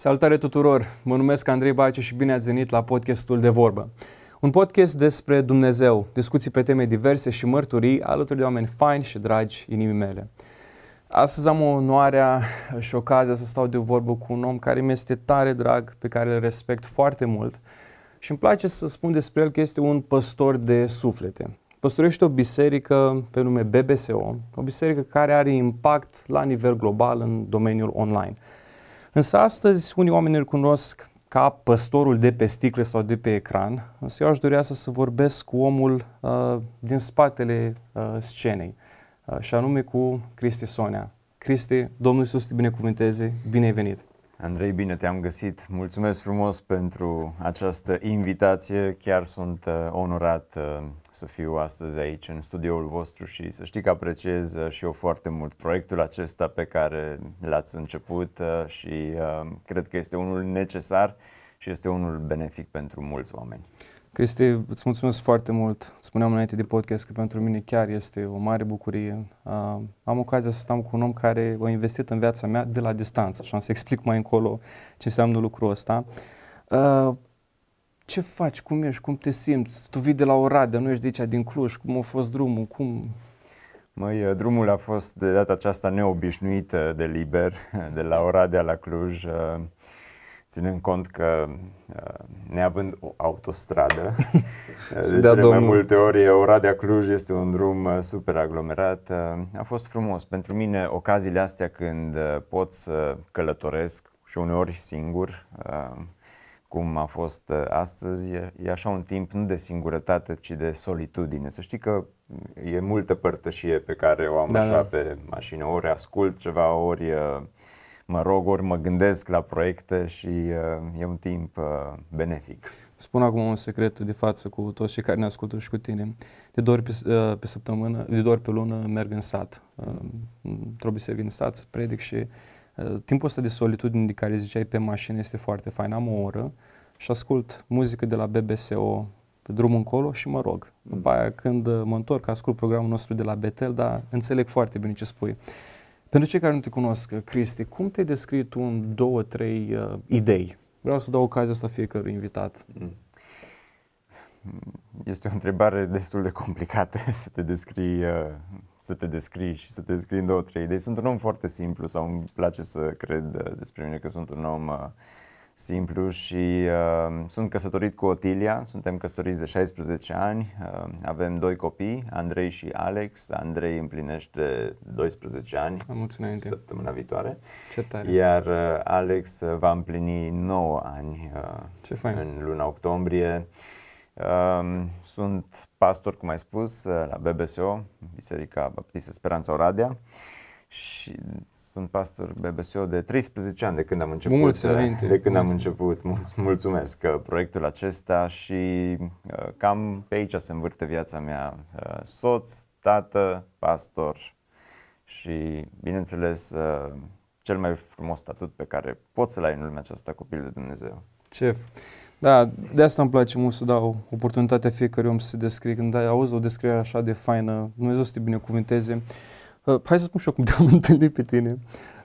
Salutare tuturor! Mă numesc Andrei Bace și bine ați venit la podcastul De Vorbă. Un podcast despre Dumnezeu, discuții pe teme diverse și mărturii alături de oameni faini și dragi inimii mele. Astăzi am onoarea și ocazia să stau de vorbă cu un om care mi este tare drag, pe care îl respect foarte mult și îmi place să spun despre el că este un păstor de suflete. Păstorește o biserică pe nume BBSO, o biserică care are impact la nivel global în domeniul online. Însă astăzi unii oameni îl cunosc ca păstorul de pe sticle sau de pe ecran, însă eu aș dori să, să vorbesc cu omul uh, din spatele uh, scenei, uh, și anume cu Cristi Sonea. Cristi, Domnul Iisus te binecuvânteze, bine ai venit! Andrei, bine te-am găsit. Mulțumesc frumos pentru această invitație. Chiar sunt uh, onorat uh, să fiu astăzi aici în studioul vostru și să știi că apreciez uh, și eu foarte mult proiectul acesta pe care l-ați început și cred că este unul necesar și este unul benefic pentru mulți oameni. Cristi, îți mulțumesc foarte mult. Spuneam înainte de podcast că pentru mine chiar este o mare bucurie. Uh, am ocazia să stau cu un om care a investit în viața mea de la distanță și am să explic mai încolo ce înseamnă lucrul ăsta. Uh, ce faci, cum ești, cum te simți? Tu vii de la Oradea, nu ești de aici, din Cluj, cum a fost drumul, cum... Măi, drumul a fost de data aceasta neobișnuit de liber, de la Oradea la Cluj. Uh ținând cont că uh, neavând o autostradă, de da, cele domnul. mai multe ori Oradea-Cluj este un drum uh, super aglomerat, uh, a fost frumos. Pentru mine ocaziile astea când pot să călătoresc și uneori singur, cum a fost astăzi, e așa un timp nu de singurătate, ci de solitudine. Să știi că mm, e multă părtășie pe care o am da, așa da. pe mașină. Ori ascult ceva, ori uh, mă rog, ori mă gândesc la proiecte și uh, e un timp uh, benefic. Spun acum un secret de față cu toți cei care ne ascultă și cu tine. De două ori pe, uh, pe săptămână, de două ori pe lună merg în sat. Uh, trebuie să vin în sat, să predic și uh, timpul ăsta de solitudine de care ziceai pe mașină este foarte fain. Am o oră și ascult muzică de la BBSO pe drum încolo și mă rog. După aia când uh, mă întorc, ascult programul nostru de la Betel, dar înțeleg foarte bine ce spui. Uh, pentru cei care nu te cunosc, Cristi, cum te-ai descris tu în două, trei uh, idei? Vreau să dau ocazia asta fiecărui invitat. Mm. Mm, este o întrebare destul de complicată să te descrii, uh, să te descrii și să te descrii în două, trei idei. Sunt un om foarte simplu sau îmi place să cred uh, despre mine că sunt un om uh, simplu și uh, sunt căsătorit cu Otilia, suntem căsătoriți de 16 ani, uh, avem doi copii, Andrei și Alex. Andrei împlinește 12 ani săptămâna viitoare, Ce tare. iar uh, Alex uh, va împlini 9 ani uh, Ce fain. în luna octombrie. Uh, sunt pastor, cum ai spus, uh, la BBSO, Biserica Baptistă Speranța Oradea. Uh, și sunt pastor BBSO de 13 ani de când am început. Mulțumesc. De când am început. mulțumesc că uh, proiectul acesta și uh, cam pe aici se învârte viața mea. Uh, soț, tată, pastor și, bineînțeles, cel mai frumos statut pe care poți să-l ai în lumea aceasta, copil de Dumnezeu. Ce? Da, de asta îmi place mult să dau oportunitatea fiecărui om să se descrie. Când auzi o descriere așa de faină, Dumnezeu să te binecuvinteze. Uh, hai să spun și eu cum te-am întâlnit pe tine.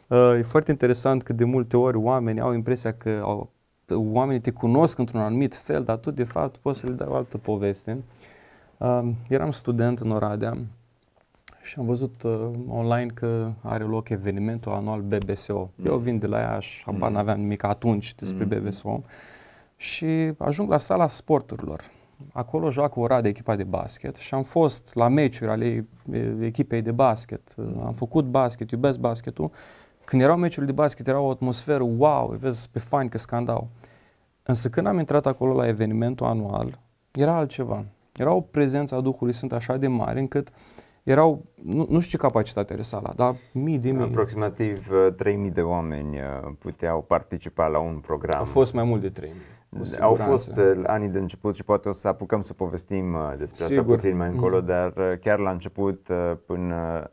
Uh, e foarte interesant că de multe ori oamenii au impresia că au, oamenii te cunosc într-un anumit fel, dar tu de fapt poți să le dai o altă poveste. Uh, eram student în Oradea și am văzut uh, online că are loc evenimentul anual BBSO. Mm. Eu vin de la ea și mm. n-aveam nimic atunci despre mm. BBSO și ajung la sala sporturilor acolo joacă o de echipa de basket și am fost la meciuri ale echipei de basket, am făcut basket, iubesc basketul. Când erau meciuri de basket, era o atmosferă, wow, vezi pe fani că scandau. Însă când am intrat acolo la evenimentul anual, era altceva. Era o prezență a Duhului sunt așa de mare încât erau, nu, nu știu ce capacitate are sala, dar mii de mii. Aproximativ 3.000 uh, de oameni uh, puteau participa la un program. A fost mai mult de 3.000. Au fost uh, anii de început și poate o să apucăm să povestim uh, despre Sigur. asta puțin mai încolo, mm. dar uh, chiar la început, până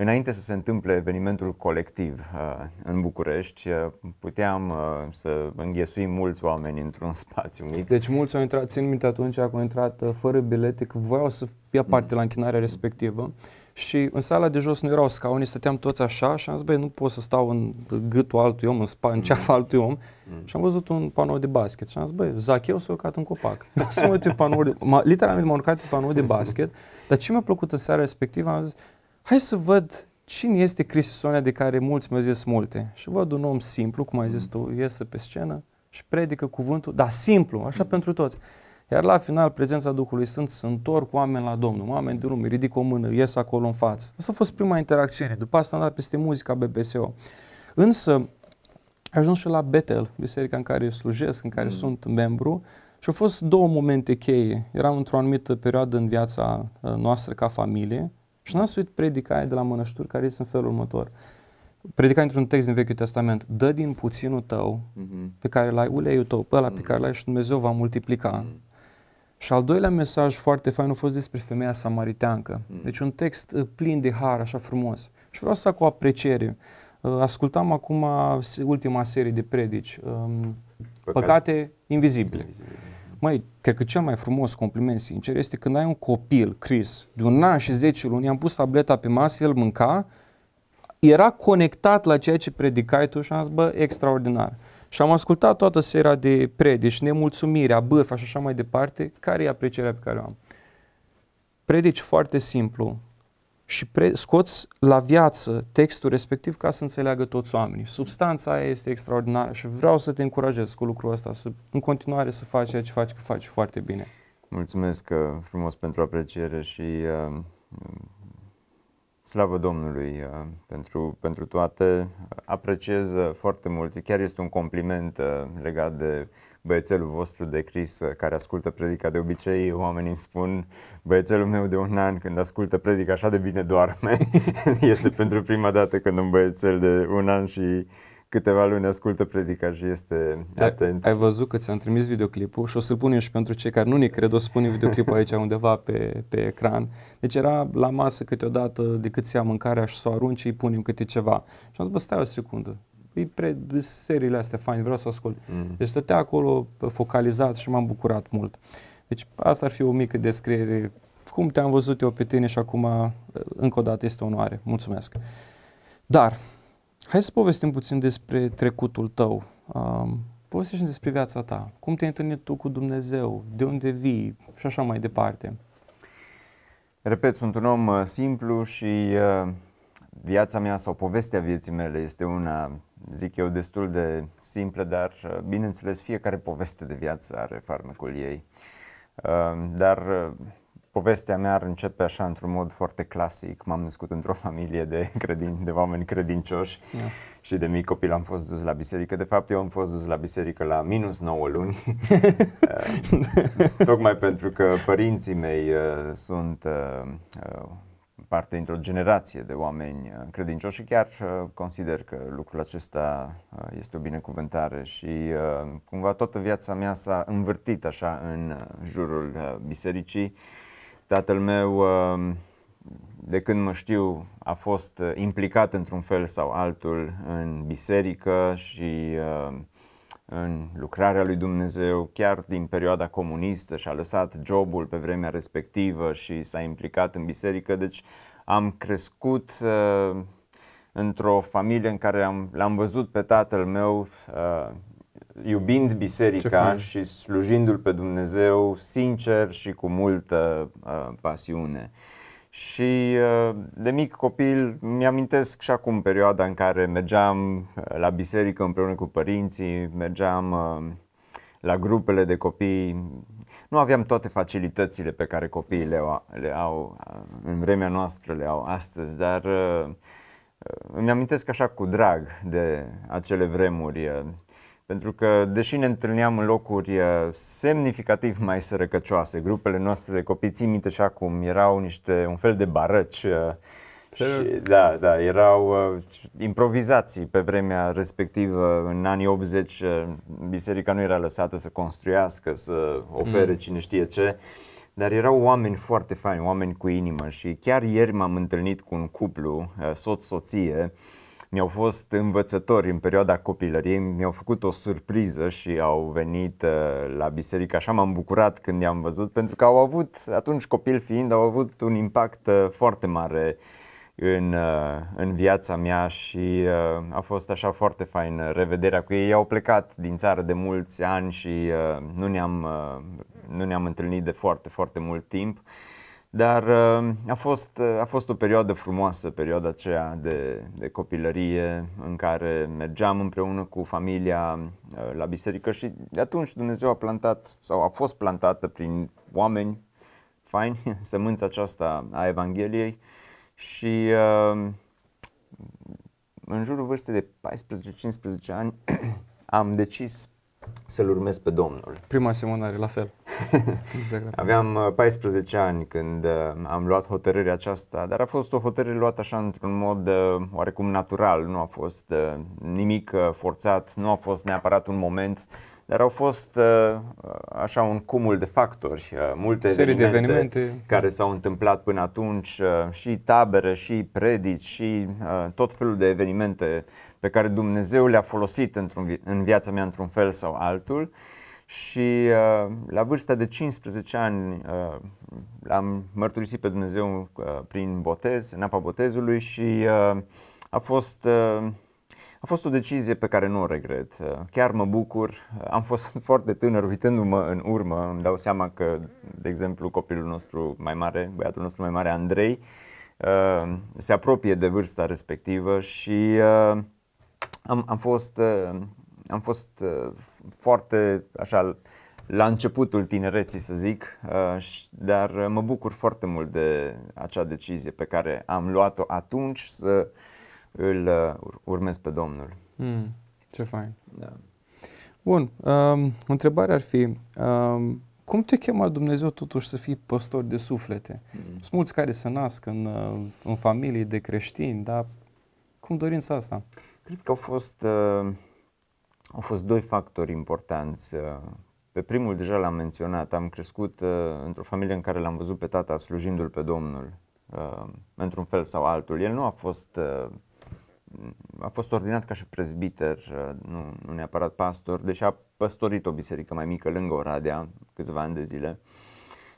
Înainte să se întâmple evenimentul colectiv uh, în București, uh, puteam uh, să înghesuim mulți oameni într-un spațiu mic. Deci mulți au intrat, țin minte atunci au intrat fără bilete, că voiau să ia parte la închinarea respectivă și în sala de jos nu erau scaune, stăteam toți așa și am zis, băi, nu pot să stau în gâtul altui om, în, spa, în ceafa mm. altui om. Mm. Și am văzut un panou de basket și am zis, băi, Zacheu s-a urcat în copac. să mă uit pe panou de, literalmente m-am urcat pe panou de basket, dar ce mi-a plăcut în seara respectivă, am zis, hai să văd cine este Sonia de care mulți mi-au zis multe. Și văd un om simplu, cum ai zis mm. tu, iese pe scenă și predică cuvântul, dar simplu, așa mm. pentru toți. Iar la final, prezența Duhului Sfânt se întorc oameni la Domnul, oameni de lume, ridic o mână, ies acolo în față. Asta a fost prima interacțiune. După asta am dat peste muzica BBSO. Însă, ajuns și la Betel, biserica în care eu slujesc, în care mm. sunt membru, și au fost două momente cheie. Eram într-o anumită perioadă în viața uh, noastră ca familie și n-am suit predicare de la mănășturi care este în felul următor. Predica într-un text din Vechiul Testament, dă din puținul tău mm-hmm. pe care l-ai, uleiul tău, pe ăla mm-hmm. pe mhm. care l-ai și Dumnezeu va multiplica. Mm-hmm. Și al doilea mesaj foarte fain a fost despre femeia samariteancă. Mm. Deci un text uh, plin de har, așa frumos. Și vreau să fac o apreciere. Uh, ascultam acum ultima serie de predici, um, Păcate, Păcate invizibile. invizibile. Măi, Cred că cel mai frumos compliment sincer este când ai un copil, Chris, de un an și 10 luni, i-am pus tableta pe masă, el mânca, era conectat la ceea ce predicai tu și am zis, bă, extraordinar. Și am ascultat toată seria de predici, nemulțumirea, bârfa și așa mai departe, care e aprecierea pe care o am. Predici foarte simplu, și pre- scoți la viață textul respectiv ca să înțeleagă toți oamenii. Substanța aia este extraordinară și vreau să te încurajez cu lucrul ăsta, să în continuare să faci ceea ce faci, că faci foarte bine. Mulțumesc uh, frumos pentru apreciere și uh, Slavă Domnului uh, pentru, pentru toate. Apreciez uh, foarte mult. Chiar este un compliment uh, legat de băiețelul vostru de Cris care ascultă predica de obicei, oamenii îmi spun, băiețelul meu de un an când ascultă predica așa de bine doarme. este pentru prima dată când un băiețel de un an și câteva luni ascultă predica și este da, atent. Ai văzut că ți-am trimis videoclipul și o să-l punem și pentru cei care nu ne cred, o să punem videoclipul aici undeva pe, pe ecran. Deci era la masă câteodată, de cât ia mâncarea și să o arunci, îi punem câte ceva. Și am zis, bă, stai o secundă, îi păi, pre, seriile astea fain, vreau să ascult. Mm. Deci stătea acolo focalizat și m-am bucurat mult. Deci asta ar fi o mică descriere. Cum te-am văzut eu pe tine și acum, încă o dată, este onoare. Mulțumesc. Dar, Hai să povestim puțin despre trecutul tău. Um, povestește despre viața ta. Cum te-ai întâlnit tu cu Dumnezeu? De unde vii? Și așa mai departe. Repet, sunt un om uh, simplu și uh, viața mea sau povestea vieții mele este una, zic eu, destul de simplă, dar uh, bineînțeles fiecare poveste de viață are farmecul ei. Uh, dar uh, Povestea mea ar începe așa într-un mod foarte clasic. M-am născut într-o familie de, credin, de oameni credincioși yeah. Da. și de mic copil am fost dus la biserică. De fapt, eu am fost dus la biserică la minus 9 luni, uh, tocmai pentru că părinții mei uh, sunt uh, uh parte dintr-o generație de oameni uh, credincioși și chiar consider că lucrul acesta este o binecuvântare și cumva toată viața mea s-a învârtit așa în jurul bisericii. Tatăl meu, um, de când mă știu, a fost uh, implicat într-un fel sau altul în biserică și um, în lucrarea lui Dumnezeu, chiar din perioada comunistă și a lăsat jobul pe vremea respectivă și s-a implicat în biserică. Deci am crescut uh, într-o familie în care am, l-am văzut pe tatăl meu uh, iubind biserica și slujindu-L pe Dumnezeu sincer și cu multă uh, pasiune. Și uh, de mic copil mi-amintesc și acum perioada în care mergeam uh, la biserică împreună cu părinții, mergeam uh, la grupele de copii. Nu aveam toate facilitățile pe care copiii le au, le au în vremea noastră, le au astăzi, dar mi îmi amintesc așa cu drag de acele vremuri pentru că, deși ne întâlneam în locuri uh, semnificativ mai sărăcăcioase, grupele noastre de copii, țin minte și acum, erau niște, un fel de barăci. Uh, și, da, da, erau uh, improvizații pe vremea respectivă, în anii 80, uh, biserica nu era lăsată să construiască, să ofere mm. cine știe ce, dar erau oameni foarte faini, oameni cu inimă și chiar ieri m-am întâlnit cu un cuplu, uh, soț-soție, uh, mi-au fost învățători în perioada copilăriei, mi-au făcut o surpriză și au venit uh, la biserică. Așa m-am bucurat când i-am văzut, pentru că au avut, atunci copil fiind, au avut un impact uh, foarte mare în, uh, în viața mea și a fost așa foarte fain revederea cu ei. Au plecat din țară de mulți ani și nu ne-am, nu ne-am întâlnit de foarte, foarte mult timp. Dar uh, a fost, uh, a fost o perioadă frumoasă, perioada aceea de, de copilărie în care mergeam împreună cu familia uh, la biserică și de atunci Dumnezeu a plantat sau a fost plantată prin oameni faini sămânța aceasta a Evangheliei și în jurul vârstei de 14-15 ani am decis să-L urmez pe Domnul. Prima asemănare, la fel. Exact. Aveam 14 uh, ani când uh, am luat hotărârea aceasta, dar a fost o hotărâre luată așa într-un mod uh, oarecum natural, nu a fost nimic forțat, nu a fost neapărat un moment, dar au fost așa un cumul de factori, multe Serii evenimente, de evenimente care s-au întâmplat până atunci, și tabere, și predici, și tot felul de evenimente pe care Dumnezeu le-a folosit într-un, în viața mea într-un fel sau altul. Și uh, la vârsta de 15 ani uh, l-am mărturisit pe Dumnezeu uh, prin botez, în apa botezului și uh, a fost... Uh, a fost o decizie pe care nu o regret. Uh, chiar mă bucur. Uh, am fost foarte tânăr, uitându-mă în urmă, îmi dau seama că, de exemplu, copilul nostru mai mare, băiatul nostru mai mare, Andrei, uh, se apropie de vârsta respectivă și am, am fost, uh, am fost uh, foarte așa la începutul tinereții să zic, uh, dar mă bucur foarte mult de acea decizie pe care am luat-o atunci să îl urmez pe Domnul. Mm, ce fain. Da. Bun, um, întrebarea ar fi, um, cum te chema Dumnezeu totuși să fii păstor de suflete? Mm. Sunt mulți care se nasc în, în familii de creștini, dar cum dorința asta? Cred că au fost, uh, au fost doi factori importanți. Uh, pe primul deja l-am menționat. Am crescut uh, într-o familie în care l-am văzut pe tata slujindu-l pe Domnul, uh, într-un fel sau altul. El nu a fost, uh, a fost ordinat ca și prezbiter, uh, nu, nu neapărat pastor, deși a păstorit o biserică mai mică lângă Oradea câțiva ani de zile.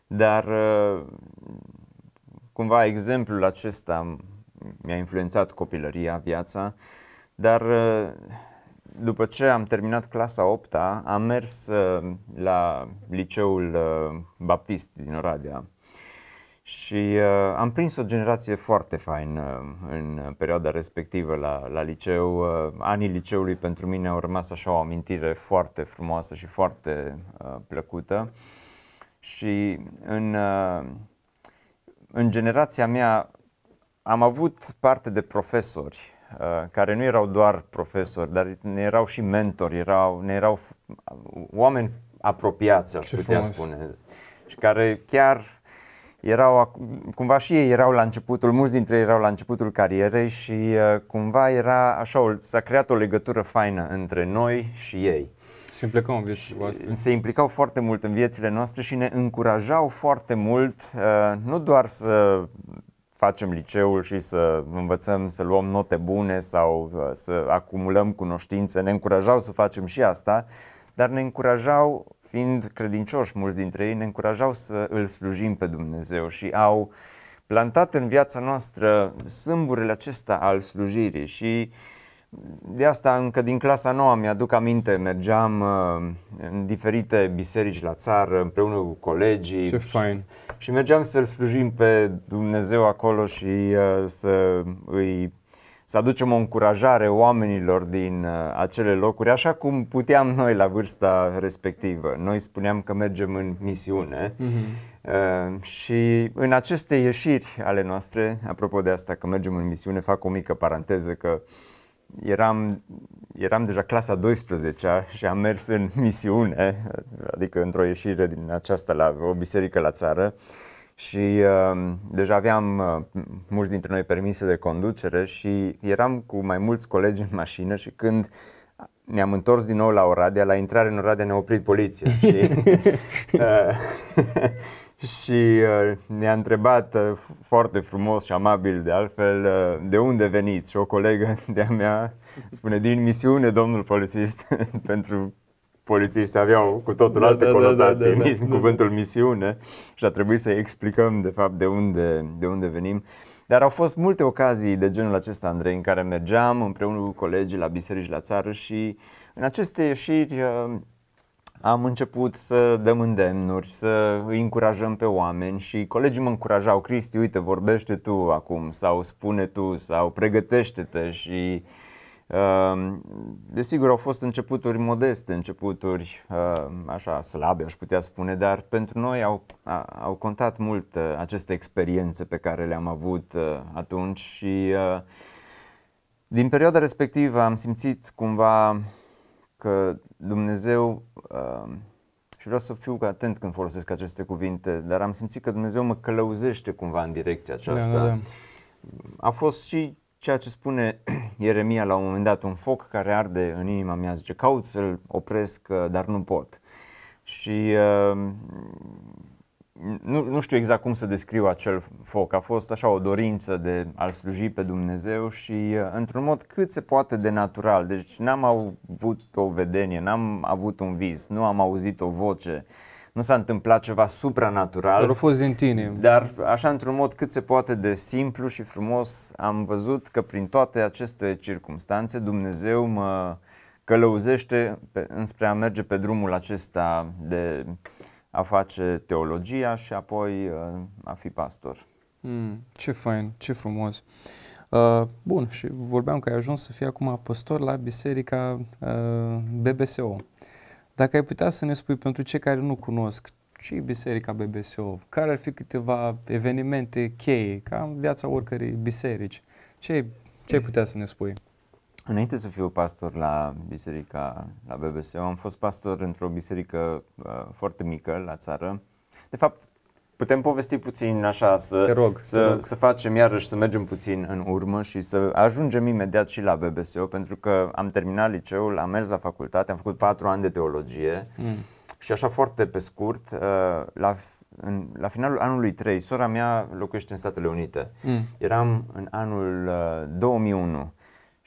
Dar uh, cumva exemplul acesta mi-a influențat copilăria, viața. Uh, dar uh, după ce am terminat clasa 8 -a, am mers uh, la liceul uh, baptist din Oradea și am prins o generație foarte faină în perioada respectivă la, la liceu. Anii liceului pentru mine au rămas așa o amintire foarte frumoasă și foarte plăcută. Și în, în generația mea am avut parte de profesori Uh, care nu erau doar profesori, dar ne erau și mentori, erau, ne erau oameni apropiați, aș Ce putea frumos. spune, și care chiar erau, cumva și ei erau la începutul, mulți dintre ei erau la începutul carierei și uh, cumva era așa, s-a creat o legătură faină între noi și ei. Se implicau în viețile voastre. Se implicau foarte mult în viețile noastre și ne încurajau foarte mult, uh, nu doar să facem liceul și să învățăm să luăm note bune sau uh, să acumulăm cunoștințe. Ne încurajau să facem și asta, dar ne încurajau, fiind credincioși mulți dintre ei, ne încurajau să îl slujim pe Dumnezeu și au plantat în viața noastră sâmburele acesta al slujirii și de asta încă din clasa nouă mi-aduc aminte, mergeam uh, în diferite biserici la țară împreună cu colegii. Ce fain! și mergeam să-L slujim pe Dumnezeu acolo și uh, să îi să aducem o încurajare oamenilor din uh, acele locuri, așa cum puteam noi la vârsta respectivă. Noi spuneam că mergem în misiune mm-hmm. uh, și în aceste ieșiri ale noastre, apropo de asta că mergem în misiune, fac o mică paranteză că uh, eram, eram deja clasa 12 și am mers în misiune, adică într-o ieșire din aceasta la o biserică la țară și uh, deja aveam uh, mulți dintre noi permise de conducere și eram cu mai mulți colegi în mașină și când ne-am întors din nou la Oradea, la intrare în Oradea ne-a oprit poliția și, uh, și uh, ne-a întrebat uh, foarte frumos și amabil de altfel uh, de unde veniți și o colegă de-a mea spune din misiune domnul polițist pentru polițiști aveau cu totul da, alte da, da, da conotații da, da, da, da, cuvântul misiune și a trebuit să explicăm de fapt de unde, de unde venim. Dar au fost multe ocazii de genul acesta, Andrei, în care mergeam împreună cu colegii la biserici la țară și în aceste ieșiri am început să dăm îndemnuri, să îi încurajăm pe oameni și colegii mă încurajau, Cristi, uite, vorbește tu acum sau spune tu sau pregătește-te și uh, desigur au fost începuturi modeste, începuturi uh, așa slabe, aș putea spune, dar pentru noi au, au contat mult uh, aceste experiențe pe care le-am avut atunci și din perioada respectivă am simțit cumva că Dumnezeu, uh, și vreau să fiu atent când folosesc aceste cuvinte, dar am simțit că Dumnezeu mă călăuzește cumva în direcția da, aceasta. Da, da, da. A fost și ceea ce spune Ieremia la un moment dat, un foc care arde în inima mea, zice, caut să-l opresc, uh, dar nu pot. Și uh, nu, nu știu exact cum să descriu acel foc. A fost așa o dorință de a-L sluji pe Dumnezeu și uh, într-un mod cât se poate de natural. Deci n-am avut o vedenie, n-am avut un vis, nu am auzit o voce, nu s-a întâmplat ceva supranatural. Dar a fost din tine. Dar așa într-un mod cât se poate de simplu și frumos am văzut că prin toate aceste circunstanțe Dumnezeu mă călăuzește pe, înspre a merge pe drumul acesta de uh, a face teologia și apoi uh, a fi pastor. Mm, ce fain, ce frumos. Uh, bun, și vorbeam că ai ajuns să fii acum pastor la biserica uh, BBSO. Dacă ai putea să ne spui pentru cei care nu cunosc, ce e biserica BBSO? Care ar fi câteva evenimente cheie, ca în viața oricărei biserici? Ce, ce ai putea să ne spui? Înainte să fiu pastor la biserica, la BBC, am fost pastor într-o biserică uh, foarte mică la țară. De fapt, putem povesti puțin așa, să, te rog, să, te rog. să facem iarăși, să mergem puțin în urmă și să ajungem imediat și la BBSO, pentru că am terminat liceul, am mers la facultate, am făcut patru ani de teologie mm. și așa foarte pe scurt, uh, la, în, la finalul anului 3, sora mea locuiește în Statele Unite. Mm. Eram în anul 2001 uh,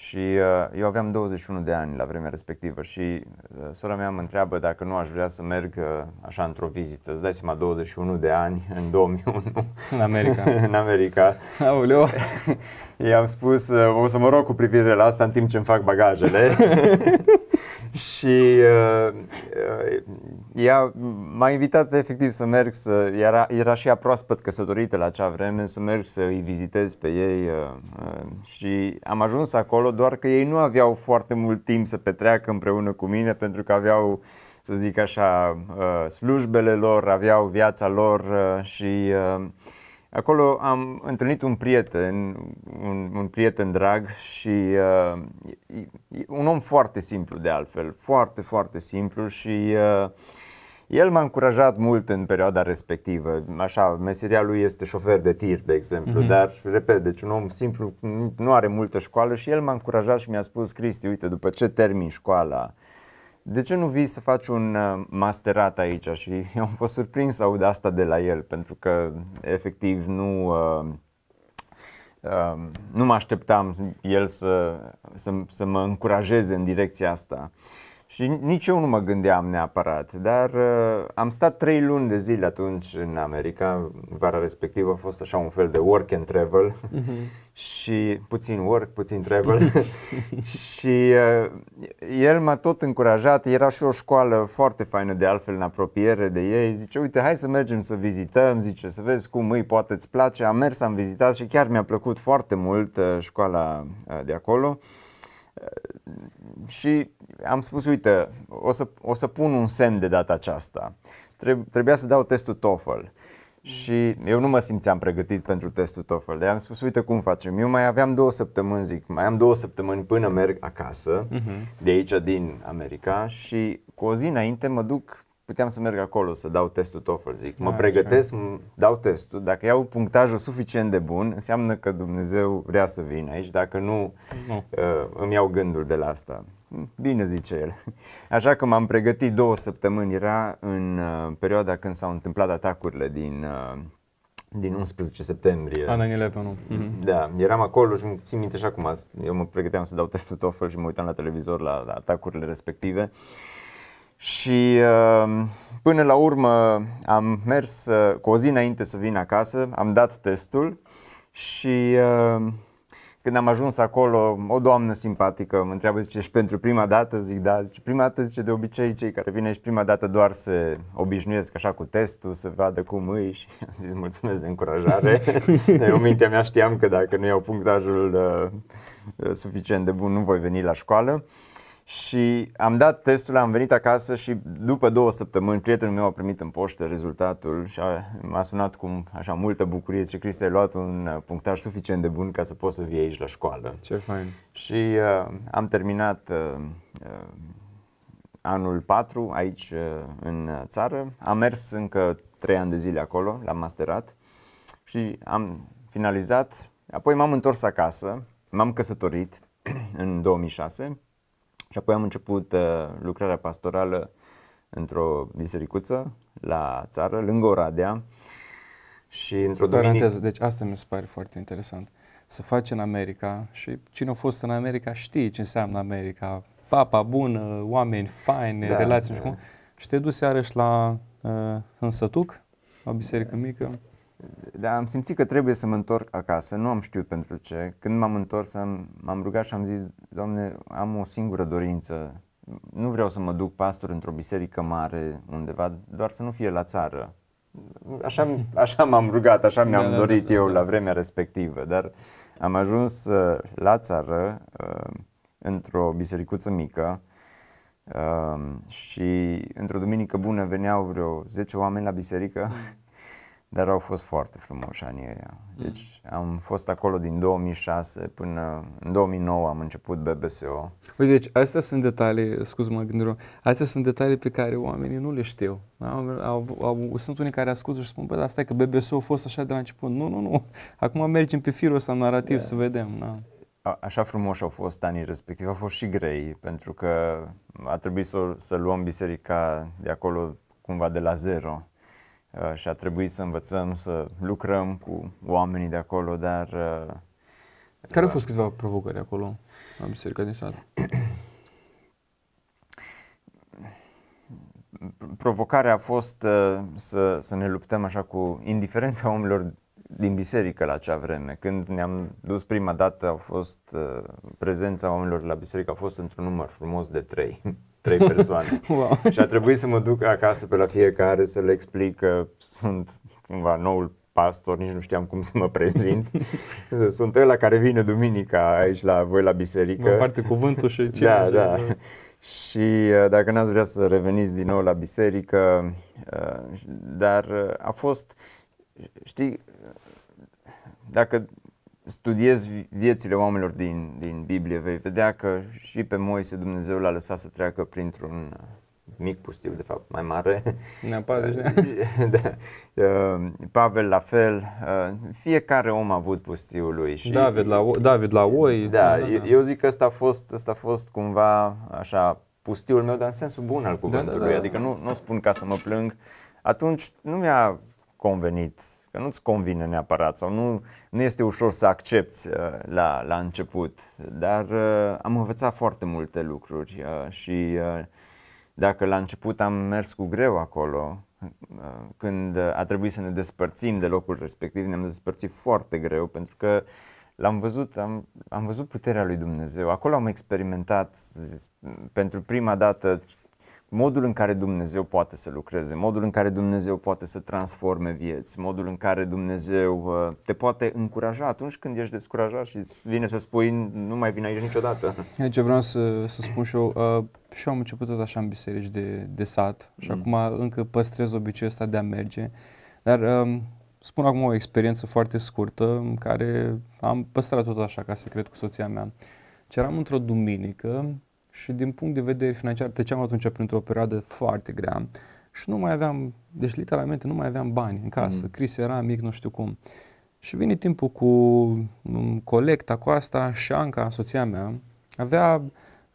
și uh, eu aveam 21 de ani la vremea respectivă și uh, sora mea mă întreabă dacă nu aș vrea să merg uh, așa într-o vizită. Îți dai seama, 21 de ani în 2001. În America. în America. Aoleu! I-am spus, uh, o să mă rog cu privire la asta în timp ce îmi fac bagajele. și uh, uh, ea m-a invitat efectiv să merg, să, era, era și ea proaspăt căsătorită la acea vreme, să merg să îi vizitez pe ei uh, uh și am ajuns acolo doar că ei nu aveau foarte mult timp să petreacă împreună cu mine pentru că aveau să zic așa, uh, slujbele lor, aveau viața lor și Acolo am întâlnit un prieten, un, un prieten drag și uh, un om foarte simplu de altfel, foarte, foarte simplu și uh, el m-a încurajat mult în perioada respectivă. Așa, meseria lui este șofer de tir, de exemplu, mm-hmm. dar, repet, deci un om simplu nu are multă școală și el m-a încurajat și mi-a spus, Cristi, uite, după ce termin școala, uh, de ce nu vii să faci un uh, masterat aici? Și eu am fost surprins să aud asta de la el, pentru că efectiv nu, uh, uh, nu mă așteptam el să, să, să mă încurajeze în direcția asta. Uh, și nici eu nu mă gândeam neapărat, dar uh, am stat trei luni de zile atunci în America, vara respectivă a fost așa un fel de work and travel uh-huh. și puțin work, puțin travel și uh, el m-a tot încurajat, era și o școală foarte faină de altfel în apropiere de ei, zice uite hai să mergem să vizităm, zice să vezi cum îi poate îți place, am mers, am vizitat și chiar mi-a plăcut foarte mult uh, școala uh, de acolo. Uh, și am spus, uite, o să, o să pun un semn de data aceasta. Trebuia să dau testul TOEFL. Și eu nu mă simțeam pregătit pentru testul TOEFL, de am spus, uite cum facem. Eu mai aveam două săptămâni, zic, mai am două săptămâni până merg acasă, uh-huh. de aici, din America, și cu o zi înainte mă duc puteam să merg acolo să dau testul TOEFL, zic. Mă da, pregătesc, așa. dau testul. Dacă iau punctajul suficient de bun, înseamnă că Dumnezeu vrea să vin aici. Dacă nu, nu. Uh, îmi iau gândul de la asta. Bine zice el. Așa că m-am pregătit două săptămâni. Era în uh, perioada când s-au întâmplat atacurile din uh, din 11 septembrie. Ah, Ana 11, nu? Mhm. Da, eram acolo și țin minte și acum, eu mă pregăteam să dau testul TOEFL și mă uitam la televizor la, la atacurile respective și uh, până la urmă am mers uh, cu o zi înainte să vin acasă, am dat testul și uh, când am ajuns acolo, o doamnă simpatică mă întreabă, zice, ești pentru prima dată? Zic, da, zice, prima dată, zice, de obicei cei care vin și prima dată doar se obișnuiesc așa cu testul, să vadă cum îi și am zis, mulțumesc de încurajare. Eu mintea mea știam că dacă nu iau punctajul uh, suficient de bun, nu voi veni la școală. Uh, și am dat testul, am venit acasă și după două săptămâni prietenul meu a primit în poștă rezultatul și a, m-a sunat cu așa multă bucurie ce Cristi ai luat un uh, punctaj suficient de bun ca să poți să vii aici la școală. Ce fain. Și uh, am terminat uh, uh, anul 4 aici uh, în țară, am mers încă 3 ani de zile acolo, l-am masterat și am finalizat, apoi m-am întors acasă, m-am căsătorit în 2006 și apoi am început uh, lucrarea pastorală într-o bisericuță la țară, lângă Oradea. Și într-o duminică... Deci asta mi se pare foarte interesant. Să faci în America și cine a fost în America știe ce înseamnă America. Papa bună, oameni faine, da, relații da. și cum. Și te duci iarăși la uh, Însătuc, Sătuc, la biserică mică. Dar am simțit că trebuie să mă întorc acasă, nu am știut pentru ce. Când m-am întors, am, m-am rugat și am zis, Doamne, am o singură dorință. Nu vreau să mă duc pastor într-o biserică mare undeva, doar să nu fie la țară. Așa, așa m-am rugat, așa mi-am da, da, da dorit da, da, eu da. la vremea respectivă, dar am ajuns uh, la țară, uh, într-o bisericuță mică, uh, și într-o duminică bună veneau vreo 10 oameni la biserică mm. Dar au fost foarte frumoși anii ăia. Mm. Deci mm. am fost acolo din 2006 până în 2009 am început BBSO. Uite, păi deci astea sunt detalii, scuz-mă gândul, astea sunt detalii pe care oamenii nu le știu. Da? Au, au, au, sunt unii care ascultă și spun, bă, dar stai că BBSO a fost așa de la început. Nu, nu, nu. Acum mergem pe firul ăsta narrativ yeah. Da. să vedem. Da. A, așa frumos au fost anii respectivi, au fost și grei, pentru că a trebuit să, să luăm biserica de acolo cumva de la zero Uh, și a trebuit să învățăm să lucrăm cu oamenii de acolo, dar... Uh, Care au uh, fost câteva provocări acolo, la Biserica din sat? Provocarea a fost să, să ne luptăm așa cu indiferența omilor din biserică la acea vreme. Când ne-am dus prima dată, a fost prezența oamenilor la biserică a fost într-un număr frumos de trei. trei persoane. wow. Și a trebuit să mă duc acasă pe la fiecare să le explic că sunt cumva noul pastor, nici nu știam cum să mă prezint. sunt ăla care vine duminica aici la voi la biserică. Mă parte cuvântul și ce da, da. da. Și uh, dacă n-ați vrea să reveniți din nou la biserică, uh, dar uh, a fost, știi, dacă studiezi viețile oamenilor din, din Biblie, vei vedea că și pe Moise Dumnezeu l-a lăsat să treacă printr-un mic pustiu, de fapt mai mare. Ne 40 da. da. Pavel la fel. Fiecare om a avut pustiul lui. Și David la, David la oi. Da da, da, da, eu zic că ăsta a fost, ăsta a fost cumva așa pustiul meu, dar în sensul bun al cuvântului. Da, da, da. Adică nu, nu spun ca să mă plâng. Atunci nu mi-a convenit că nu-ți convine neapărat sau nu, nu este ușor să accepti uh, la, la început, dar uh, am învățat foarte multe lucruri uh, și dacă la început am mers cu greu acolo, când a trebuit să ne despărțim de locul respectiv, ne-am despărțit foarte greu pentru că l-am văzut, am, am văzut puterea lui Dumnezeu. Acolo am experimentat pentru prima dată modul în care Dumnezeu poate să lucreze, modul în care Dumnezeu poate să transforme vieți, modul în care Dumnezeu uh, te poate încuraja atunci când ești descurajat și vine să spui nu mai vin aici niciodată. Aici vreau să, să spun și eu, uh, și eu am început tot așa în biserici de, de sat și mm. acum încă păstrez obiceiul ăsta de a merge, dar um, spun acum o experiență foarte scurtă în care am păstrat tot așa ca secret cu soția mea. Ceram într-o duminică și din punct de vedere financiar treceam atunci printr-o perioadă foarte grea și nu mai aveam, deci literalmente nu mai aveam bani în casă, mm. Cris era mic, nu știu cum. Și vine timpul cu colecta, cu asta și Anca, soția mea, avea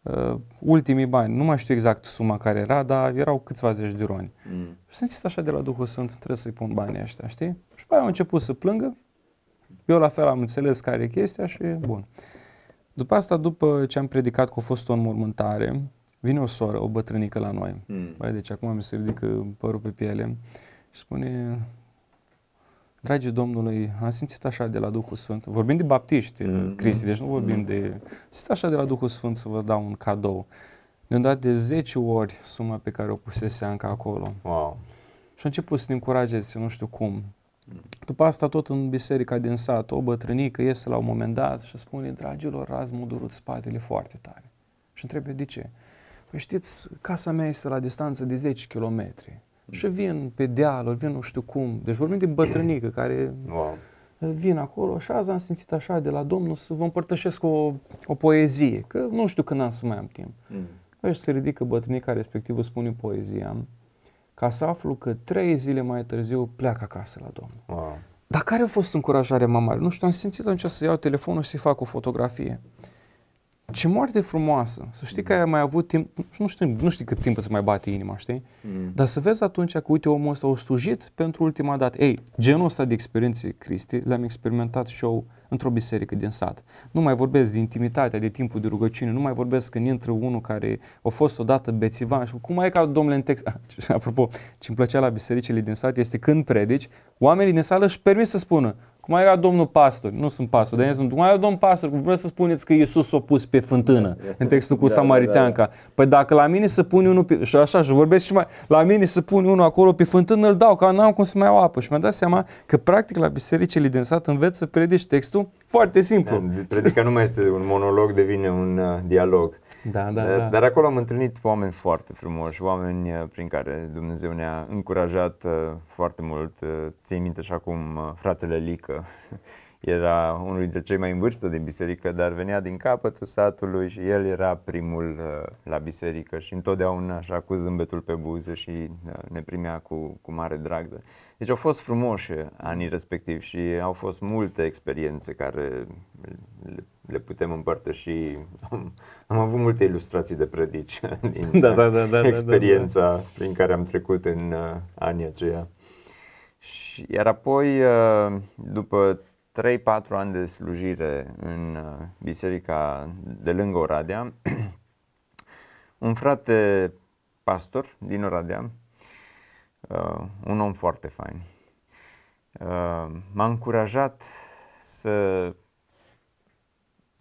uh, ultimii bani, nu mai știu exact suma care era, dar erau câțiva zeci de roni. Mm. Și simțit așa de la Duhul Sfânt, trebuie să-i pun banii ăștia, știi? Și pe aia am început să plângă, eu la fel am înțeles care e chestia și bun. Uh, după asta, după ce am predicat că a fost o înmormântare, vine o soră, o bătrânică la noi. Mm. Băi, deci acum mi se ridică părul pe piele și spune, Dragii Domnului, am simțit așa de la Duhul Sfânt, vorbim de baptiști, mm, mm. Cristi, deci nu vorbim mm de... simțit așa de la Duhul Sfânt să vă dau un cadou. Ne-am dat de 10 ori suma pe care o pusese Anca acolo. Wow. Și a început să ne încurajeze, nu știu cum. După asta tot în biserica din sat, o bătrânică iese la un moment dat și spune, dragilor, azi m durut spatele foarte tare. Și întrebe, de ce? Păi știți, casa mea este la distanță de 10 km. Și vin pe dealuri, vin nu știu cum. Deci vorbim de bătrânică care wow. vin acolo și azi am simțit așa de la Domnul să vă împărtășesc o, o poezie, că nu știu când am să mai am timp. Mm. Păi se ridică bătrânica respectivă, spune poezia ca să aflu că trei zile mai târziu pleacă acasă la Domnul. Wow. Dar care a fost încurajarea mamei? Nu știu, am simțit atunci să iau telefonul și să-i fac o fotografie. Ce moarte frumoasă! Să știi mm. că ai mai avut timp, nu știu, nu știu cât timp să mai bate inima, știi? Mm. Dar să vezi atunci că, uite, omul ăsta a slujit pentru ultima dată. Ei, genul ăsta de experiențe, Cristi, le-am experimentat și eu într-o biserică din sat. Nu mai vorbesc de intimitatea, de timpul de rugăciune, nu mai vorbesc când intră unul care a fost odată bețivan și cum mai e ca domnule în text. Ah, apropo, ce îmi plăcea la bisericile din sat este când predici, oamenii din sală își permit să spună, cum era domnul pastor, nu sunt pastor, dar cum era domnul pastor, cum să spuneți că Iisus s-a pus pe fântână, în textul cu da, Samariteanca. Da, da. Păi dacă la mine se pune unul, pe, și așa, și vorbesc și mai, la mine se pune unul acolo pe fântână, îl dau, ca n-am cum să mai au apă. Și mi-am dat seama că practic la bisericile din sat înveți să predici textul foarte simplu. Da, predica nu mai este un monolog, devine un uh, dialog. Da, da, dar, eh, da. dar acolo am întâlnit oameni foarte frumoși, oameni eh, prin care Dumnezeu ne-a încurajat eh, foarte mult. Ții minte și acum fratele Lică, era unul dintre cei mai în vârstă din biserică, dar venea din capătul satului și el era primul uh, la biserică și întotdeauna așa cu zâmbetul pe buze și uh, ne primea cu, cu mare drag. Deci au fost frumoși anii respectiv și au fost multe experiențe care le, le putem împărtăși. Am, am avut multe ilustrații de predici din da, da, da, da, experiența da, da, da. prin care am trecut în uh, anii aceia. Și, iar apoi, după 3-4 ani de slujire în uh, biserica de lângă Oradea, un frate pastor din Oradea, uh, un om foarte fain, uh, m-a încurajat să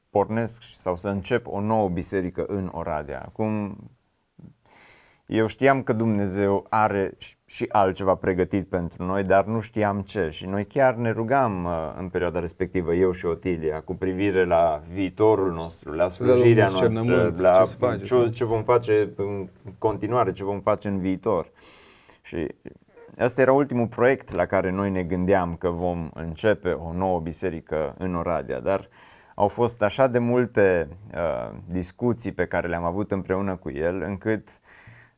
pornesc sau să încep o nouă biserică în Oradea. Acum, eu știam că Dumnezeu are și și altceva pregătit pentru noi, dar nu știam ce și noi chiar ne rugam uh, în perioada respectivă, eu și Otilia, cu privire la viitorul nostru, la slujirea la noastră, la ce, face, da. ce, ce vom face în continuare, ce vom face în viitor. Și Asta era ultimul proiect la care noi ne gândeam că vom începe o nouă biserică în Oradea, dar au fost așa de multe uh, discuții pe care le-am avut împreună cu el, încât uh,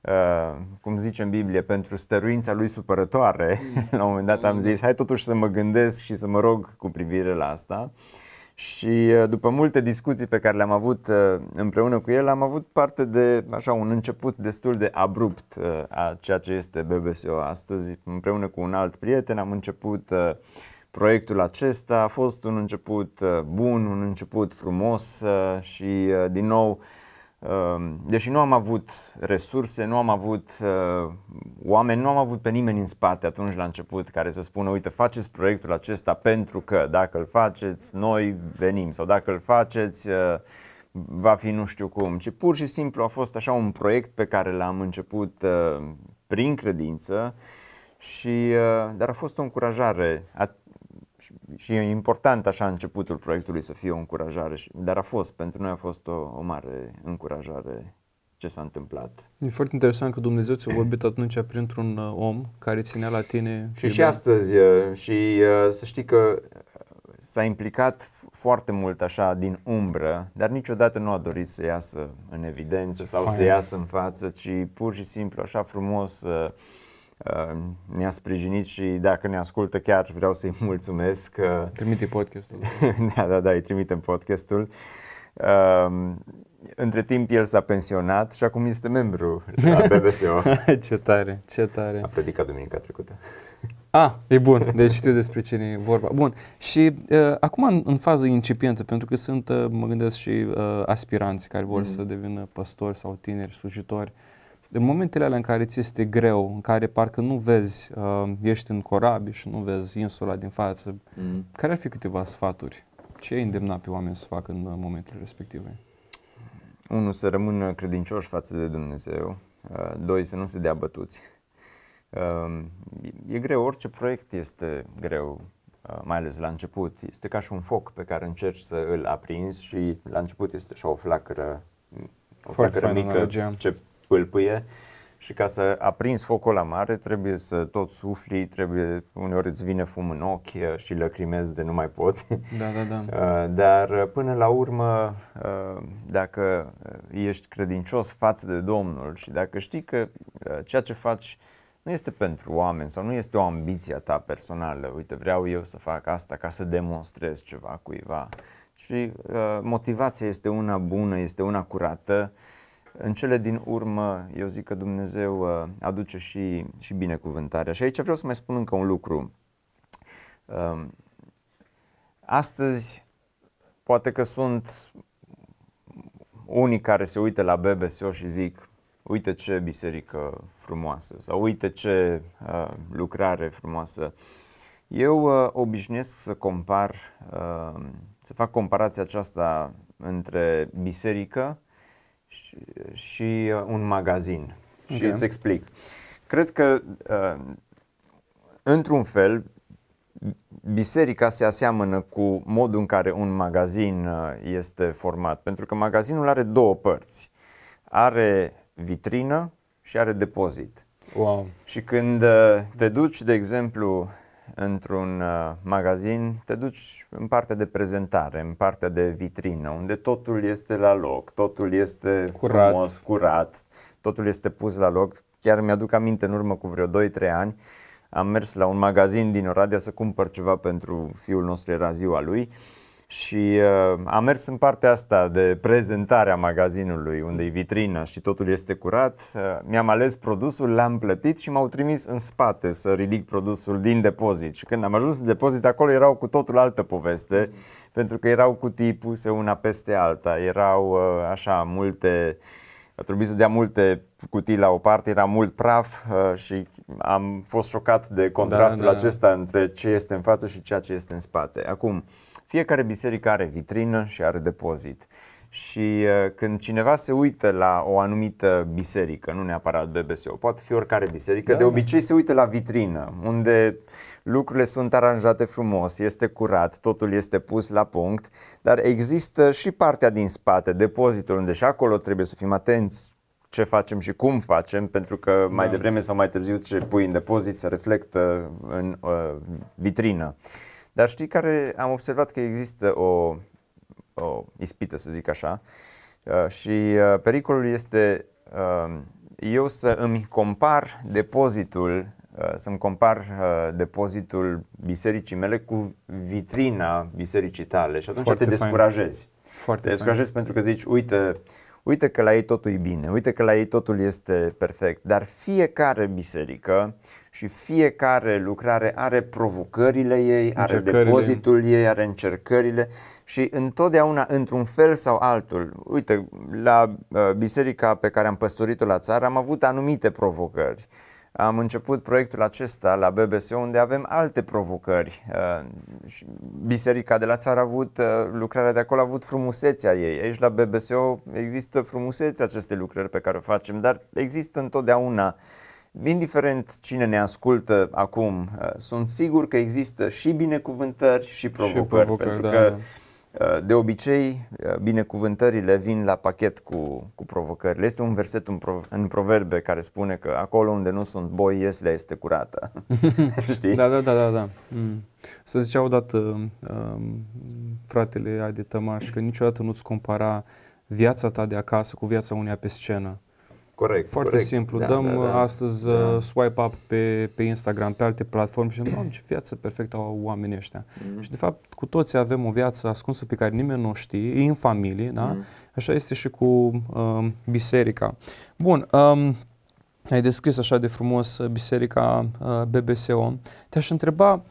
Uh, cum zice în Biblie, pentru stăruința lui supărătoare, mm. la un moment dat am mm. zis, hai totuși să mă gândesc și să mă rog cu privire la asta. Și uh, după multe discuții pe care le-am avut uh, împreună cu el, am avut parte de așa un început destul de abrupt a ceea ce este BBSO astăzi. Împreună cu un alt prieten am început proiectul acesta. A fost un început bun, un început frumos și din nou Ehm, deși nu am avut resurse, nu am avut eh, oameni, nu am avut pe nimeni în spate atunci la început care să spună, uite, faceți proiectul acesta pentru că dacă îl faceți, noi venim sau dacă îl faceți, eh, va fi nu știu cum, ci pur și simplu a fost așa un proiect pe care l-am început eh, prin credință și, dar a fost o încurajare și, și e important așa începutul proiectului să fie o încurajare, dar a fost, pentru noi a fost o, o mare încurajare ce s-a întâmplat. E foarte interesant că Dumnezeu ți-a vorbit atunci printr-un uh, om care ținea la tine. Și, și, uh, și astăzi, uh, și să știi că s-a implicat foarte mult așa din umbră, dar niciodată nu a dorit să iasă în evidență sau Fine. să iasă în față, ci pur și simplu așa frumos Ehm, ne-a sprijinit și dacă ne ascultă chiar vreau să-i mulțumesc. Uh, Trimite podcastul. da, da, da, îi trimitem podcastul. Ehm, între timp el s-a pensionat și acum este membru la BBSO. ce tare, ce tare. A predicat duminica trecută. A, ah, e bun, deci știu despre cine e vorba. Bun, și uh, acum în, în fază incipientă, pentru că sunt, uh, mă gândesc, și uh, aspiranți care vor mm. să devină păstori sau tineri slujitori, uh, în momentele alea în care ți este greu, în care parcă nu vezi, uh, ești în corabie și nu vezi insula din față, mm. care ar fi câteva sfaturi? Ce ai îndemna pe oameni să facă în uh, momentele respective? Unu să rămână credincioși față de Dumnezeu. Uh, doi, să nu se dea bătuți. Uh, e greu, orice proiect este greu, uh, mai ales la început. Este ca și un foc pe care încerci să îl aprinzi și la început este așa o flacără, o Foarte flacără mică ce pâlpâie și ca să aprinzi focul la mare trebuie să tot sufli, trebuie, uneori îți vine fum în ochi și lăcrimezi de nu mai poți. Da, da, da. Uh, dar uh, până la urmă, uh, dacă ești credincios față de Domnul și dacă știi că ceea ce faci nu este pentru oameni sau nu este o ambiție ta personală, uite vreau eu să fac asta ca să demonstrez ceva cuiva, și uh, motivația este una bună, este una curată, uh, în cele din urmă, eu zic că Dumnezeu uh, aduce și, și binecuvântarea. Și aici vreau să mai spun încă un lucru. Um, astăzi, poate că sunt unii care se uită la BBSO și zic, uite ce biserică frumoasă sau uite ce uh, lucrare frumoasă. Eu uh, obișnuiesc să compar, să fac comparația aceasta între biserică și, și uh, un magazin. Okay. Și îți explic. Cred că, uh, într-un fel, biserica se aseamănă cu modul în care un magazin uh, este format, pentru că magazinul are două părți. Are vitrină și are depozit. Wow. Și când te duci, de exemplu, într-un uh, magazin, te duci în partea de prezentare, în partea de vitrină, unde totul este la loc, totul este curat. frumos, curat, totul este pus la loc. Chiar mi-aduc aminte în urmă cu vreo 2-3 ani, am mers la un magazin din Oradea să cumpăr ceva pentru fiul nostru, era ziua lui și uh, am mers în partea asta de prezentarea magazinului, unde e vitrina și totul este curat. Uh, mi-am ales produsul, l-am plătit și m-au trimis în spate să ridic produsul din depozit. Și când am ajuns în depozit, acolo erau cu totul altă poveste, pentru că erau cutii puse una peste alta, erau uh, așa multe... A trebuit să dea multe cutii la o parte, era mult praf uh, și am fost șocat de da, contrastul da, da, da. acesta între ce este în față și ceea ce este în spate. Acum, uh, fiecare biserică are vitrină și are depozit. Și uh, când cineva se uită la o anumită biserică, nu neapărat BBSO, poate fi oricare biserică, da, de da. obicei se uită la vitrină, unde lucrurile sunt aranjate frumos, este curat, totul este pus la punct, dar există și partea din spate, depozitul, unde și acolo trebuie să fim atenți ce facem și cum facem, pentru că da. mai da. devreme sau mai târziu ce pui în depozit se reflectă în uh, vitrină. Dar știi care am observat că există o, o ispită, să zic așa, uh, și uh, pericolul este uh, eu să îmi compar depozitul, să-mi compar depozitul bisericii mele cu vitrina bisericii tale și atunci Foarte te descurajezi. Fain. Foarte te descurajezi fain. pentru că zici, uite, uite că la ei totul e bine, uite că la ei totul este perfect, dar fiecare biserică și fiecare lucrare are provocările ei, are depozitul ei, are încercările și întotdeauna, într-un fel sau altul, uite, la uh, biserica pe care am păstorit-o la țară am avut anumite provocări. Am început proiectul acesta la BBC unde avem alte provocări. Uh, biserica de la țară a avut, uh, lucrarea de acolo a avut frumusețea ei. Aici la BBC există frumusețea acestei lucrări pe care o facem, dar există întotdeauna uh, indiferent cine ne ascultă acum, uh, sunt sigur că există și binecuvântări și provocări, și provocări pentru da, că da. Uh, de obicei uh, binecuvântările vin la pachet cu, cu provocările. Este un verset în, pro, în proverbe care spune că acolo unde nu sunt boi, ieslea este curată. Știi? Da, da, da, da. da. Mm. Să zicea odată um, fratele Adi Tămaș că niciodată nu-ți compara viața ta de acasă cu viața uneia pe scenă. Corect. Foarte corect. simplu. Da, Dăm da, da. astăzi da. Uh, swipe up pe, pe Instagram, pe alte platforme și zicem, ce viață perfectă au oamenii ăștia. Mm-hmm. Și de fapt, cu toții avem o viață ascunsă pe care nimeni nu știe, e în familie, da? Mm-hmm. Așa este și cu um, biserica. Bun, um, ai descris așa de frumos uh, biserica uh, BBSO. Te-aș întreba, uh,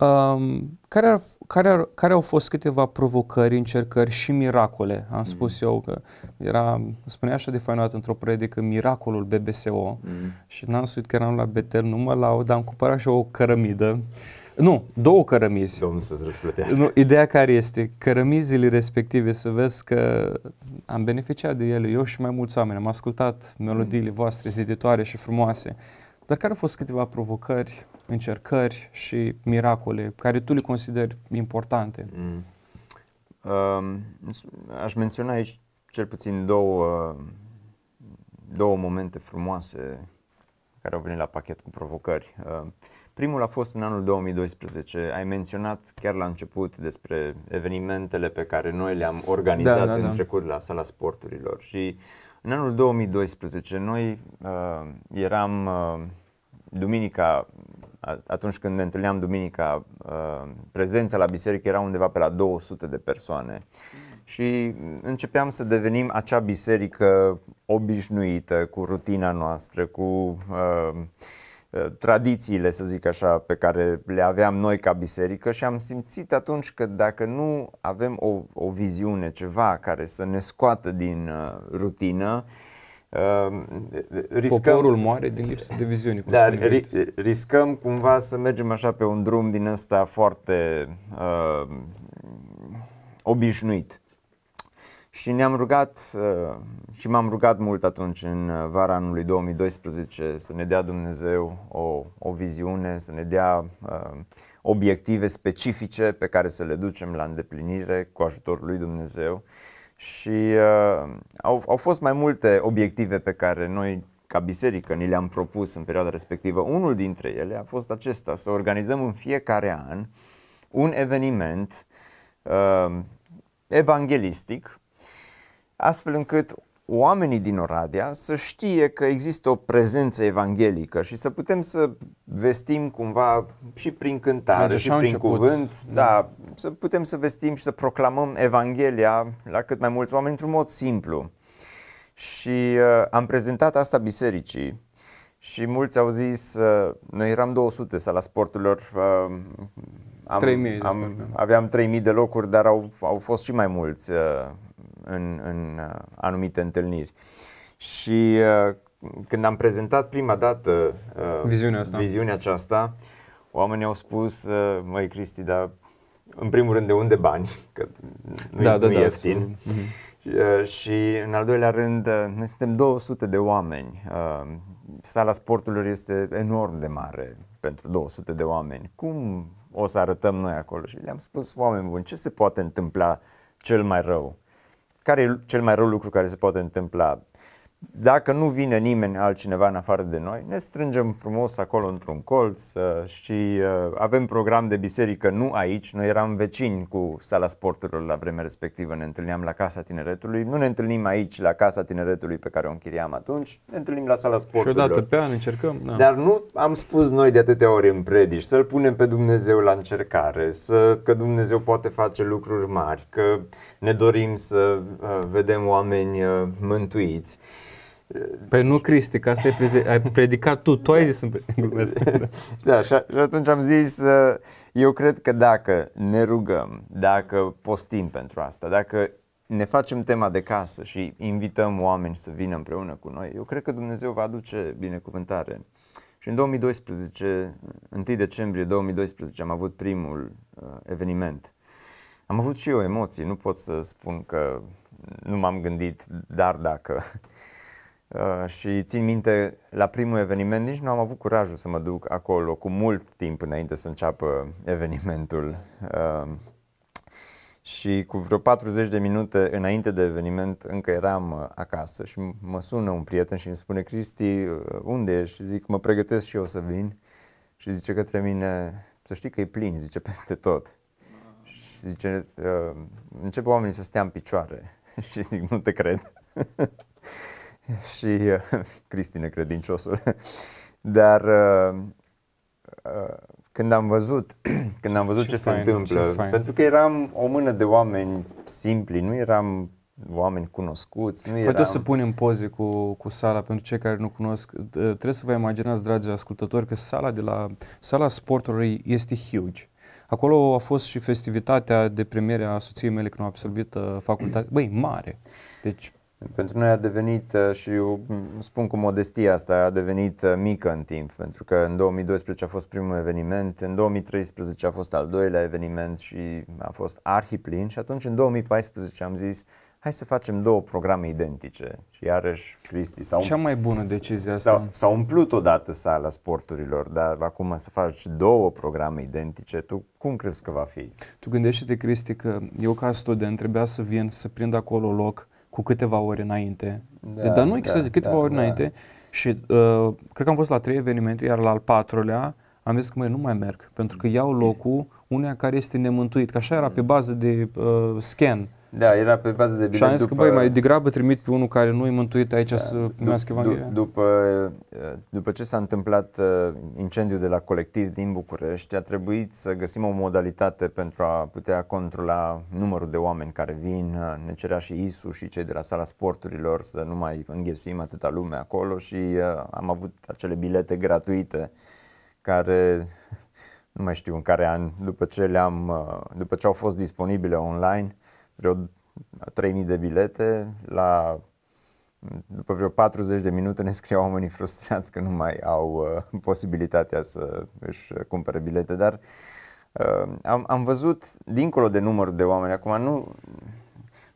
Um, care, ar, care, ar, care au fost câteva provocări, încercări și miracole? Am mm. spus eu că era, spunea așa de fainat într-o predică, miracolul BBSO mm. și n-am suit că eram la Betel, nu mă laud, am cumpărat și o cărămidă. Nu, două cărămizi. Domnul să-ți răsplătească. Nu, ideea care este? Cărămizile respective, să vezi că am beneficiat de ele, eu și mai mulți oameni, am ascultat melodiile mm. voastre ziditoare și frumoase. Uh, dar care au fost câteva provocări, încercări și miracole care tu le consideri importante? Mm. Uh, aș menționa aici cel puțin două, două momente frumoase care au venit la pachet cu provocări. Uh, primul a fost în anul 2012. Ai menționat chiar la început despre evenimentele pe care noi le-am da, organizat da, da, da. în trecut la sala sporturilor și uh, în anul 2012 noi uh, eram uh, duminica, atunci când ne întâlneam duminica, uh, prezența la biserică era undeva pe la 200 de persoane și începeam să devenim acea biserică obișnuită cu rutina noastră, cu uh, Uh, tradițiile, să zic așa, pe care le aveam noi ca biserică și am simțit atunci că dacă nu avem o, o viziune, ceva care să ne scoată din uh, rutină, Uh, riscăm, Poporul moare din lipsă de viziune. Cum dar ri, riscăm cumva să mergem așa pe un drum din ăsta foarte uh, obișnuit. Și ne-am rugat uh, și m-am rugat mult atunci în uh, vara anului 2012 să ne dea Dumnezeu o, o viziune, să ne dea uh, obiective specifice pe care să le ducem la îndeplinire cu ajutorul lui Dumnezeu. Și uh, au, au fost mai multe obiective pe care noi ca biserică ni le-am propus în perioada respectivă. Unul dintre ele a fost acesta, să organizăm în fiecare an un eveniment uh, evanghelistic astfel încât oamenii din Oradea să știe că există o prezență evanghelică și să putem să vestim cumva și prin cântare deci, și prin început. cuvânt, da. da, să putem să vestim și să proclamăm Evanghelia la cât mai mulți oameni într-un mod simplu. Și uh, am prezentat asta bisericii și mulți au zis, uh, noi eram 200 sala sporturilor, uh, am, 3000 am, aveam 3000 de locuri, dar au, au fost și mai mulți uh, în, în uh, anumite întâlniri. Și uh, când am prezentat prima dată uh, viziunea, asta. viziunea aceasta, oamenii au spus, măi Cristi, dar în primul rând de unde bani, că nu da, e, da, nu da, ieftin. Mhm. Și în al doilea rând, noi suntem 200 de oameni. Sala sporturilor este enorm de mare pentru 200 de oameni. Cum o să arătăm noi acolo? Și le-am spus, oameni buni, ce se poate întâmpla cel mai rău? care e cel mai rău lucru care se poate întâmpla dacă nu vine nimeni altcineva în afară de noi, ne strângem frumos acolo într-un colț uh, și uh, avem program de biserică nu aici, noi eram vecini cu sala sporturilor la vremea respectivă, ne întâlneam la Casa Tineretului, nu ne întâlnim aici la Casa Tineretului pe care o închiriam atunci, ne întâlnim la sala sporturilor. Și odată pe an încercăm. Da. Dar nu am spus noi de atâtea ori în predici să-L punem pe Dumnezeu la încercare, să, că Dumnezeu poate face lucruri mari, că ne dorim să uh, vedem oameni mântuiți. Păi nu, Cristi, că asta preze- ai predicat tu, tu ai zis în glumesc. da, și, atunci am zis, uh, eu cred că dacă ne rugăm, dacă postim pentru asta, dacă ne facem tema de casă și invităm oameni să vină împreună cu noi, eu cred că Dumnezeu va aduce binecuvântare. Și în 2012, 1 decembrie 2012, am avut primul uh, eveniment. Am avut și eu emoții, nu pot să spun că nu m-am gândit, dar dacă. Uh, și țin minte, la primul eveniment nici nu am avut curajul să mă duc acolo cu mult timp înainte să înceapă evenimentul. Uh, și cu vreo 40 de minute înainte de eveniment încă eram uh, acasă și mă sună un prieten și îmi spune Cristi, uh, unde ești? Și zic, mă pregătesc și eu să vin. Și zice către mine, să știi că e plin, zice, peste tot. Și zice, încep oamenii să stea în picioare. și zic, nu te cred. și uh, Cristine credinciosul. Dar uh, uh, când am văzut, când am văzut ce, ce se fain, întâmplă, ce pentru că eram o mână de oameni simpli, nu eram oameni cunoscuți. Nu păi eram... să punem poze cu, cu sala pentru cei care nu cunosc. Uh, trebuie să vă imaginați, dragi ascultători, că sala de la sala sportului este huge. Acolo a fost și festivitatea de premiere a soției mele când a absolvit uh, facultatea. Băi, mare. Deci pentru noi a devenit, uh, și eu spun cu modestia asta, a devenit uh, mică în timp, pentru că în 2012 a fost primul eveniment, în 2013 a fost al doilea eveniment și a fost arhiplin și atunci în 2014 am zis hai să facem două programe identice și iarăși Cristi s-a Cea mai bună decizie asta. S-a, umplut odată sala sporturilor, dar acum să faci două programe identice, tu cum crezi că va fi? Tu gândește-te, Cristi, că eu ca student trebuia să vin să prind acolo loc cu câteva ore înainte. Da, dar nu da, de câteva da, ore da. înainte. Și uh, cred că am fost la trei evenimente, iar la al patrulea am zis că măi, nu mai merg, pentru că iau locul unea care este nemântuit, că așa era pe mm. bază de uh, scan. Da, era pe bază de bilet. Și am zis după... că, băi, mai degrabă trimit pe unul care nu e mântuit aici da, să primească Evanghelia. După, eh, după ce s-a întâmplat eh, incendiul de la colectiv din București, a trebuit să găsim o modalitate pentru a putea controla numărul de oameni care vin. Eh, ne cerea și ISU și cei de la sala sporturilor să nu mai înghesuim atâta lume acolo și am avut acele bilete gratuite care nu mai știu în care an, după ce, le-am, după ce au fost disponibile online, vreo 3000 de bilete, la după vreo 40 de minute ne scriau oamenii frustrați că nu mai au uh, posibilitatea să își cumpere bilete, dar uh, am, am văzut, dincolo de numărul de oameni, acum nu,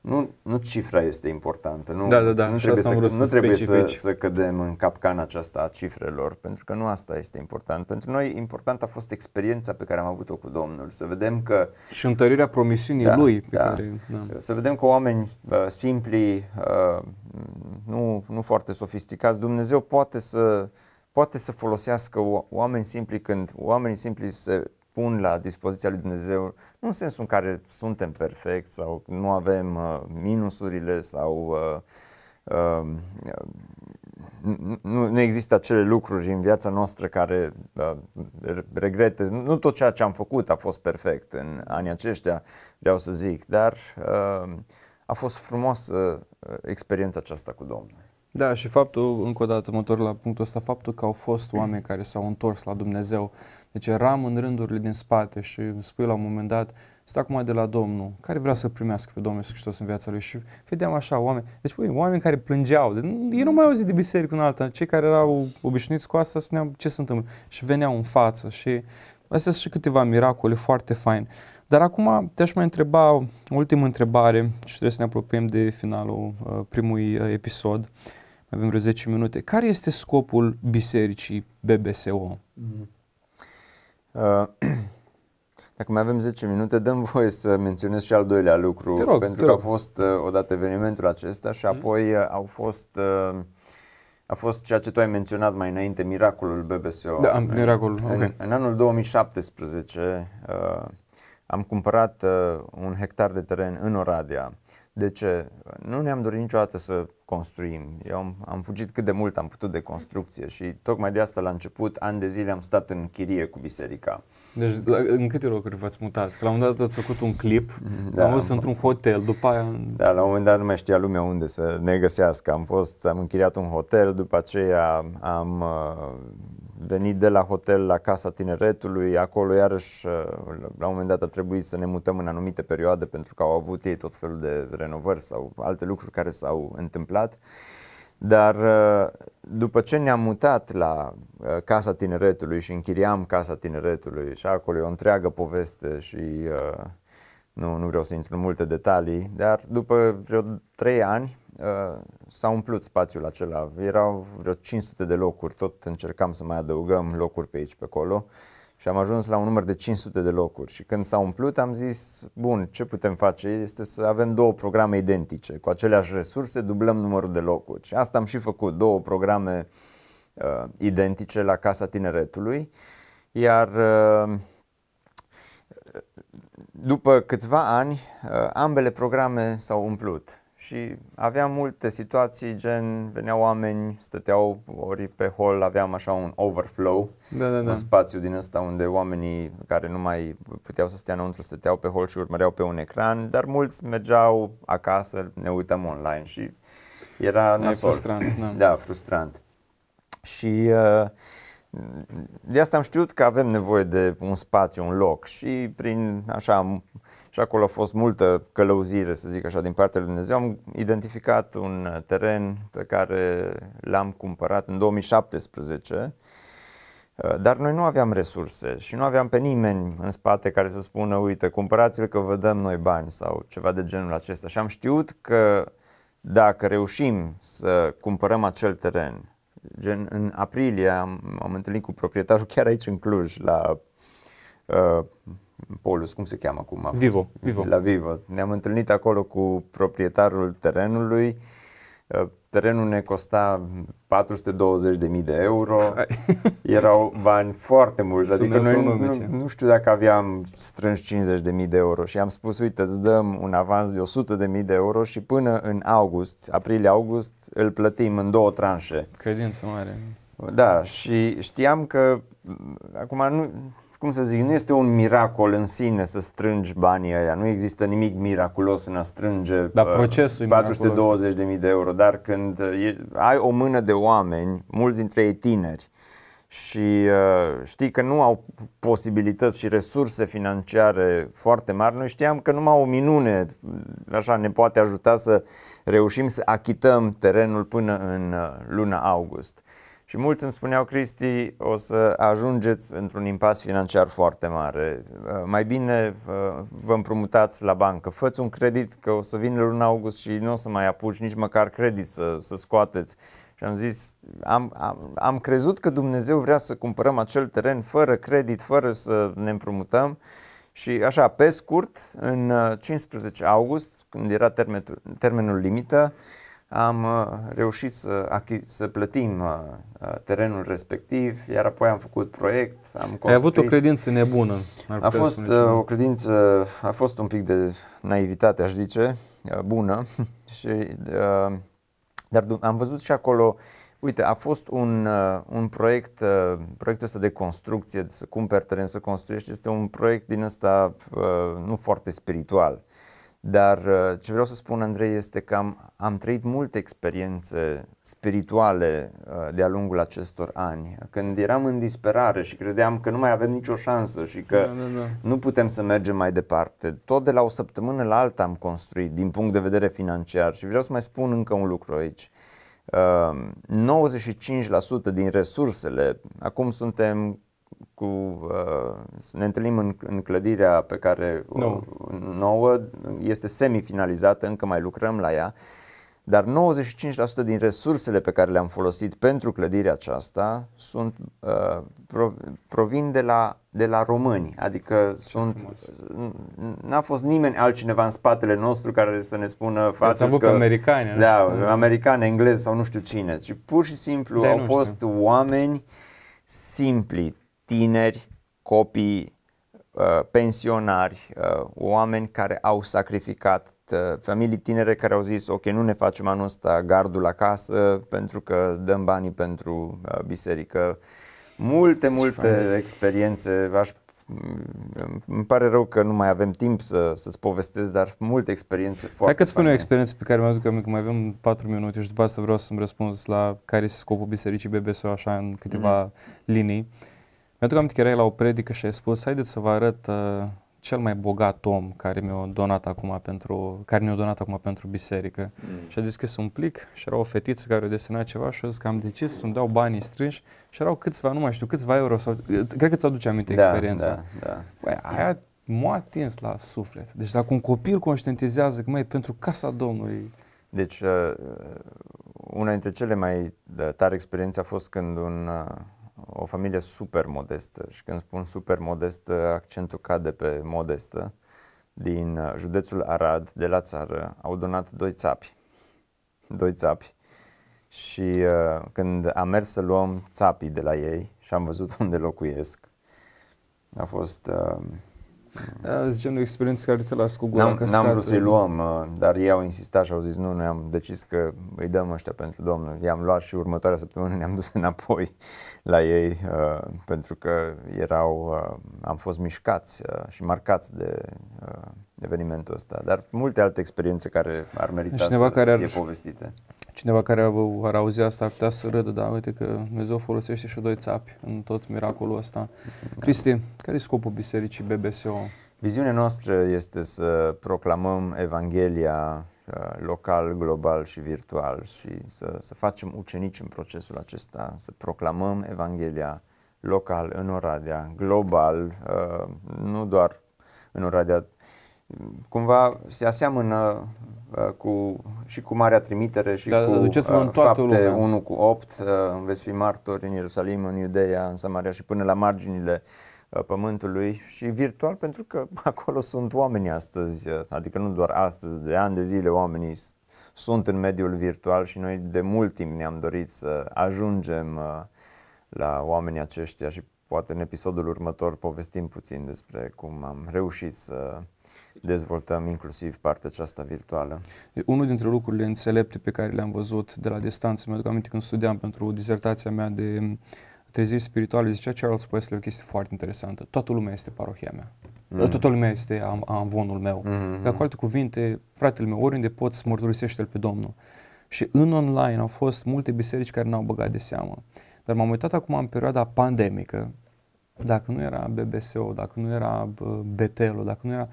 nu, nu cifra este importantă, nu, da, da, da. nu trebuie, să, nu să trebuie să, să cădem în capcana aceasta a cifrelor, pentru că nu asta este important. Pentru noi important a fost experiența pe care am avut-o cu Domnul, să vedem că... Și întărirea promisiunii da, Lui. Pe da, care, da. Să vedem că oameni uh, simpli, uh, nu, nu foarte sofisticați, Dumnezeu poate să poate să folosească oameni simpli când oamenii simpli se pun la dispoziția lui Dumnezeu, nu în sensul în care suntem perfecți sau nu avem uh, minusurile sau uh, uh, nu, nu există acele lucruri în viața noastră care uh, regrete. Nu tot ceea ce am făcut a fost perfect în anii aceștia, vreau să zic, dar uh, a fost frumoasă uh, experiența aceasta cu Domnul. Da, și faptul, încă o dată mă întorc la punctul ăsta, faptul că au fost oameni care s-au întors la Dumnezeu deci eram în rândurile din spate și spui la un moment dat, sunt acum de la Domnul, care vrea să primească pe Domnul Iisus Hristos în viața lui și vedeam așa oameni, deci pui, oameni care plângeau, de, ei nu mai auzi de biserică în alta, cei care erau obișnuiți cu asta spuneau ce se întâmplă și veneau în față și astea sunt și câteva miracole foarte fain. Dar acum te-aș mai întreba o ultimă întrebare și trebuie să ne apropiem de finalul uh, primului uh, episod. Mai avem vreo 10 minute. Care este scopul bisericii BBSO? Mm-hmm. Uh, dacă mai avem 10 minute, dăm voie să menționez și al doilea lucru, te rog, pentru te rog. că a fost uh, odată evenimentul acesta și mm-hmm. apoi uh, au fost a fost ceea ce tu ai menționat mai înainte, miracolul BBSO. Da, am, miracolul, okay. în, în anul 2017 uh, am cumpărat uh, un hectar de teren în Oradea de ce? Nu ne-am dorit niciodată să construim. Eu am, am fugit cât de mult am putut de construcție și tocmai de asta la început, ani de zile am stat în chirie cu biserica. Deci la, în câte locuri v-ați mutat? Că la un moment dat ați făcut un clip, da, am fost într-un hotel, după aia... Da, la un moment dat nu mai știa lumea unde să ne găsească. Am fost, am închiriat un hotel, după aceea am uh, venit de la hotel la Casa Tineretului, acolo iarăși uh, la un moment dat a trebuit să ne mutăm în anumite perioade pentru că au avut ei tot felul de renovări sau alte lucruri care s-au întâmplat. Dar uh, după ce ne-am mutat la uh, Casa Tineretului și închiriam Casa Tineretului și acolo e o întreagă poveste și nu, nu vreau să intru în multe detalii, dar după vreo trei ani Uh, s-a umplut spațiul acela. Erau vreo 500 de locuri, tot încercam să mai adăugăm locuri pe aici, pe acolo și am ajuns la un număr de 500 de locuri și când s-a umplut am zis, bun, ce putem face este să avem două programe identice, cu aceleași resurse dublăm numărul de locuri și asta am și făcut, două programe uh, identice la Casa Tineretului, iar uh, după câțiva ani, uh, ambele programe s-au umplut și aveam multe situații, gen veneau oameni, stăteau ori pe hol, aveam așa un overflow, da, da, da. un spațiu din ăsta unde oamenii care nu mai puteau să stea înăuntru stăteau pe hol și urmăreau pe un ecran, dar mulți mergeau acasă, ne uităm online și era da, nasol. frustrant. Da. da, frustrant. Și uh, de asta am știut că avem nevoie de un spațiu, un loc și prin așa și acolo a fost multă călăuzire, să zic așa, din partea lui Dumnezeu. Am identificat un teren pe care l-am cumpărat în 2017, uh, dar noi nu aveam resurse și nu aveam pe nimeni în spate care să spună, uite, cumpărați-l că vă dăm noi bani sau ceva de genul acesta. Și am știut că dacă reușim să cumpărăm acel teren, gen în aprilie am, am întâlnit cu proprietarul chiar aici în Cluj, la uh, Polus, cum se cheamă acum? Vivo, Vivo. La Vivo. Ne-am întâlnit acolo cu proprietarul terenului. Uh, terenul ne costa 420.000 de euro. Erau bani foarte mulți, adică noi nu, nu știu dacă aveam strâns 50.000 de euro și am spus, uite, îți dăm un avans de 100.000 de euro și până în august, aprilie-august, îl plătim în două tranșe. Credință mare. Da, și știam că acum nu cum să zic, nu este un miracol în sine să strângi banii aia, nu există nimic miraculos în a strânge dar uh, procesul 420.000 de euro, dar când e, ai o mână de oameni, mulți dintre ei tineri, și uh, știi că nu au posibilități și resurse financiare foarte mari, noi știam că numai o minune uh, așa ne poate ajuta să reușim să achităm terenul până în uh, luna august. Și mulți îmi spuneau, Cristi, o să ajungeți într-un impas financiar foarte mare. Mai bine vă împrumutați la bancă, făți un credit că o să vin luna august și nu o să mai apuci nici măcar credit să, să scoateți. Și am zis, am, am, am crezut că Dumnezeu vrea să cumpărăm acel teren fără credit, fără să ne împrumutăm. Și așa, pe scurt, în 15 uh, august, când era termenul, termenul limită, am uh, reușit să, achi- să plătim uh, uh, terenul respectiv, iar apoi am făcut proiect, am construit. Ai avut o credință nebună. A fost o credință, a fost un pic de naivitate, aș zice, bună, și, dar am văzut și acolo, uite, a fost un, un proiect, proiectul ăsta de construcție, să cumperi teren, să construiești, este un proiect din ăsta nu foarte spiritual dar uh, ce vreau să spun, Andrei, este că am, am trăit multe experiențe spirituale uh, de-a lungul acestor ani. Când eram în disperare și credeam că nu mai avem nicio șansă și că da, da, da. nu putem să mergem mai departe, tot de la o săptămână la alta am construit din punct de vedere financiar. Și vreau să mai spun încă un lucru aici. 95% uh, din resursele, acum suntem cu, uh, ne întâlnim în, în clădirea pe care nu. nouă este semifinalizată, încă mai lucrăm la ea, dar 95% din resursele pe care le-am folosit pentru clădirea aceasta sunt uh, pro, provin de la, de la români, adică Ce sunt n-a fost nimeni altcineva în spatele nostru care să ne spună față că americani, da, americani, englezi sau nu știu cine, ci pur și simplu de au fost știu. oameni simpli, tineri, copii, uh, pensionari, uh, oameni care au sacrificat, uh, familii tinere care au zis ok, nu ne facem anul ăsta gardul acasă pentru că dăm banii pentru biserică. Multe, multe familie. experiențe, aș mm, îmi pare rău că nu mai avem timp să, să-ți povestesc, dar multe experiențe foarte că-ți spun o experiență pe care mi-aduc aminte, că mai avem 4 minute și după asta vreau să-mi răspunzi la care este scopul Bisericii BBSO așa în câteva mm linii. Mi-aduc aminte că erai la o predică și ai spus, haideți să vă arăt uh, cel mai bogat om care mi-a donat acum pentru, care mi a donat acum pentru biserică. Mm. Și a deschis un plic și era o fetiță care o desena ceva și a zis că am decis să-mi dau banii strânși și erau câțiva, nu mai știu, câțiva euro sau, cred că ți-aduce aminte da, experiența. Da, da. Băi, aia m-a atins la suflet. Deci dacă un copil conștientizează că, mai pentru casa Domnului, deci, uh, una dintre cele mai uh, tare experiențe a fost când un uh, o familie super modestă și când spun super modestă, accentul cade pe modestă, din uh, județul Arad, de la țară, au donat doi țapi. Doi țapi. Și uh, când am mers să luăm țapii de la ei și am văzut unde locuiesc, a fost uh, da, zicem de experiență care te las cu gura n-am, N-am vrut să-i luăm, uh, dar ei au insistat și au zis nu, noi am decis că îi dăm ăștia pentru Domnul. I-am luat și următoarea săptămână ne-am dus înapoi la ei uh, pentru că erau, uh, am fost mișcați uh, și marcați de uh, evenimentul ăsta, dar multe alte experiențe care ar merita Cineva să, care să fie ar... povestite cineva care ar auzi asta ar putea să râdă, dar uite că Dumnezeu folosește și doi țapi în tot miracolul ăsta. Cristi, care e scopul Bisericii BBSO? Viziunea noastră este să proclamăm Evanghelia uh, local, global și virtual și să, să facem ucenici în procesul acesta, să proclamăm Evanghelia local în Oradea, global, uh, nu doar în Oradea cumva se aseamănă uh, cu, și cu Marea Trimitere și da, cu uh, în toată fapte lumea. 1 cu 8, uh, veți fi martori în Ierusalim, în Iudeea, în Samaria și până la marginile uh, pământului și virtual pentru că acolo sunt oamenii astăzi, uh, adică nu doar astăzi, de ani de zile oamenii sunt în mediul virtual și noi de mult timp ne-am dorit să ajungem uh, la oamenii aceștia și poate în episodul următor povestim puțin despre cum am reușit să dezvoltăm inclusiv partea aceasta virtuală. Unul dintre lucrurile înțelepte pe care le-am văzut de la distanță, mi-aduc aminte când studiam pentru disertația mea de treziri spirituale, zicea Charles Wesley o chestie foarte interesantă. Toată lumea este parohia mea. Mm. Toată lumea este am, amvonul meu. Mm-hmm. Dar cu alte cuvinte, fratele meu, oriunde poți, mărturisește-l pe Domnul. Și în online au fost multe biserici care n-au băgat de seamă. Dar m-am uitat acum în perioada pandemică, dacă nu era BBSO, dacă nu era Betelo, dacă nu era...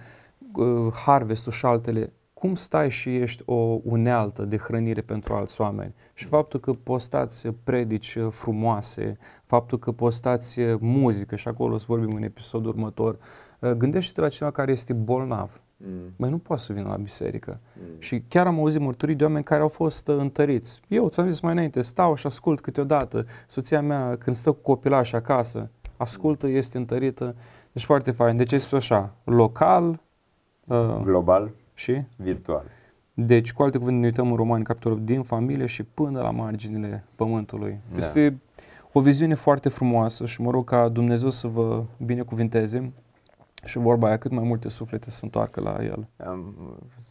Uh, harvestul și altele, cum stai și ești o unealtă de hrănire pentru alți oameni? Și faptul că postați predici frumoase, faptul că postați muzică și acolo o să vorbim în episodul următor, uh, gândește-te la cineva care este bolnav. Mm. Mai nu poate să vină la biserică. Mm. Și chiar am auzit mărturii de oameni care au fost uh, întăriți. Eu ți-am zis mai înainte, stau și ascult câteodată. Soția mea, când stă cu copilașa acasă, ascultă, mm. este întărită. Deci foarte fain. Deci este așa, local, Uh, Global și virtual. Deci, cu alte cuvinte, ne uităm în Romani Capitolul din familie și până la marginile pământului. Da. Este o viziune foarte frumoasă și mă rog ca Dumnezeu să vă binecuvinteze și vorba aia, cât mai multe suflete să se întoarcă la el.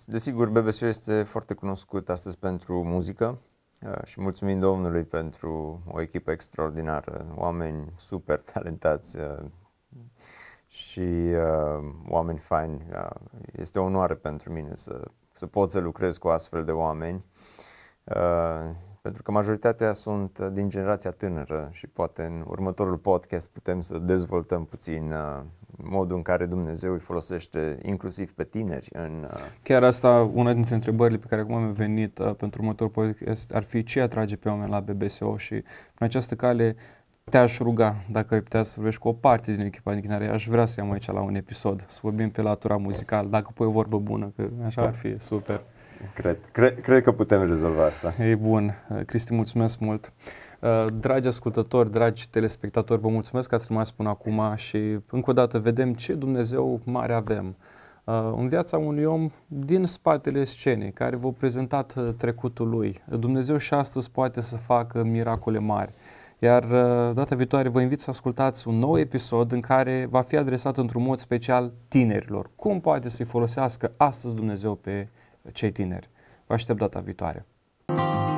Desigur, BBC este foarte cunoscut astăzi pentru muzică uh, și mulțumim Domnului pentru o echipă extraordinară, oameni super talentați, uh, și uh, oameni faini. Uh, este o onoare pentru mine să, să pot să lucrez cu astfel de oameni, uh, pentru că majoritatea sunt din generația tânără și poate în următorul podcast putem să dezvoltăm puțin uh, modul în care Dumnezeu îi folosește inclusiv pe tineri. În, uh... Chiar asta, una dintre întrebările pe care acum am venit uh, pentru următorul podcast ar fi ce atrage pe oameni la BBSO și în această cale te-aș ruga dacă ai putea să vorbești cu o parte din echipa din Chinare. Aș vrea să iau aici la un episod, să vorbim pe latura muzicală, dacă pui o vorbă bună, că așa ar fi super. Cred, cred, cred că putem rezolva asta. E bun. Cristi, mulțumesc mult. Uh, dragi ascultători, dragi telespectatori, vă mulțumesc că ați rămas până acum și încă o dată vedem ce Dumnezeu mare avem uh, în viața unui om din spatele scenei, care v-a prezentat uh, trecutul lui. Dumnezeu și astăzi poate să facă miracole mari. Iar uh, data viitoare vă invit să ascultați un nou episod în care va fi adresat într-un mod special tinerilor. Cum poate să-i folosească astăzi Dumnezeu pe cei tineri? Vă aștept data viitoare. Thank you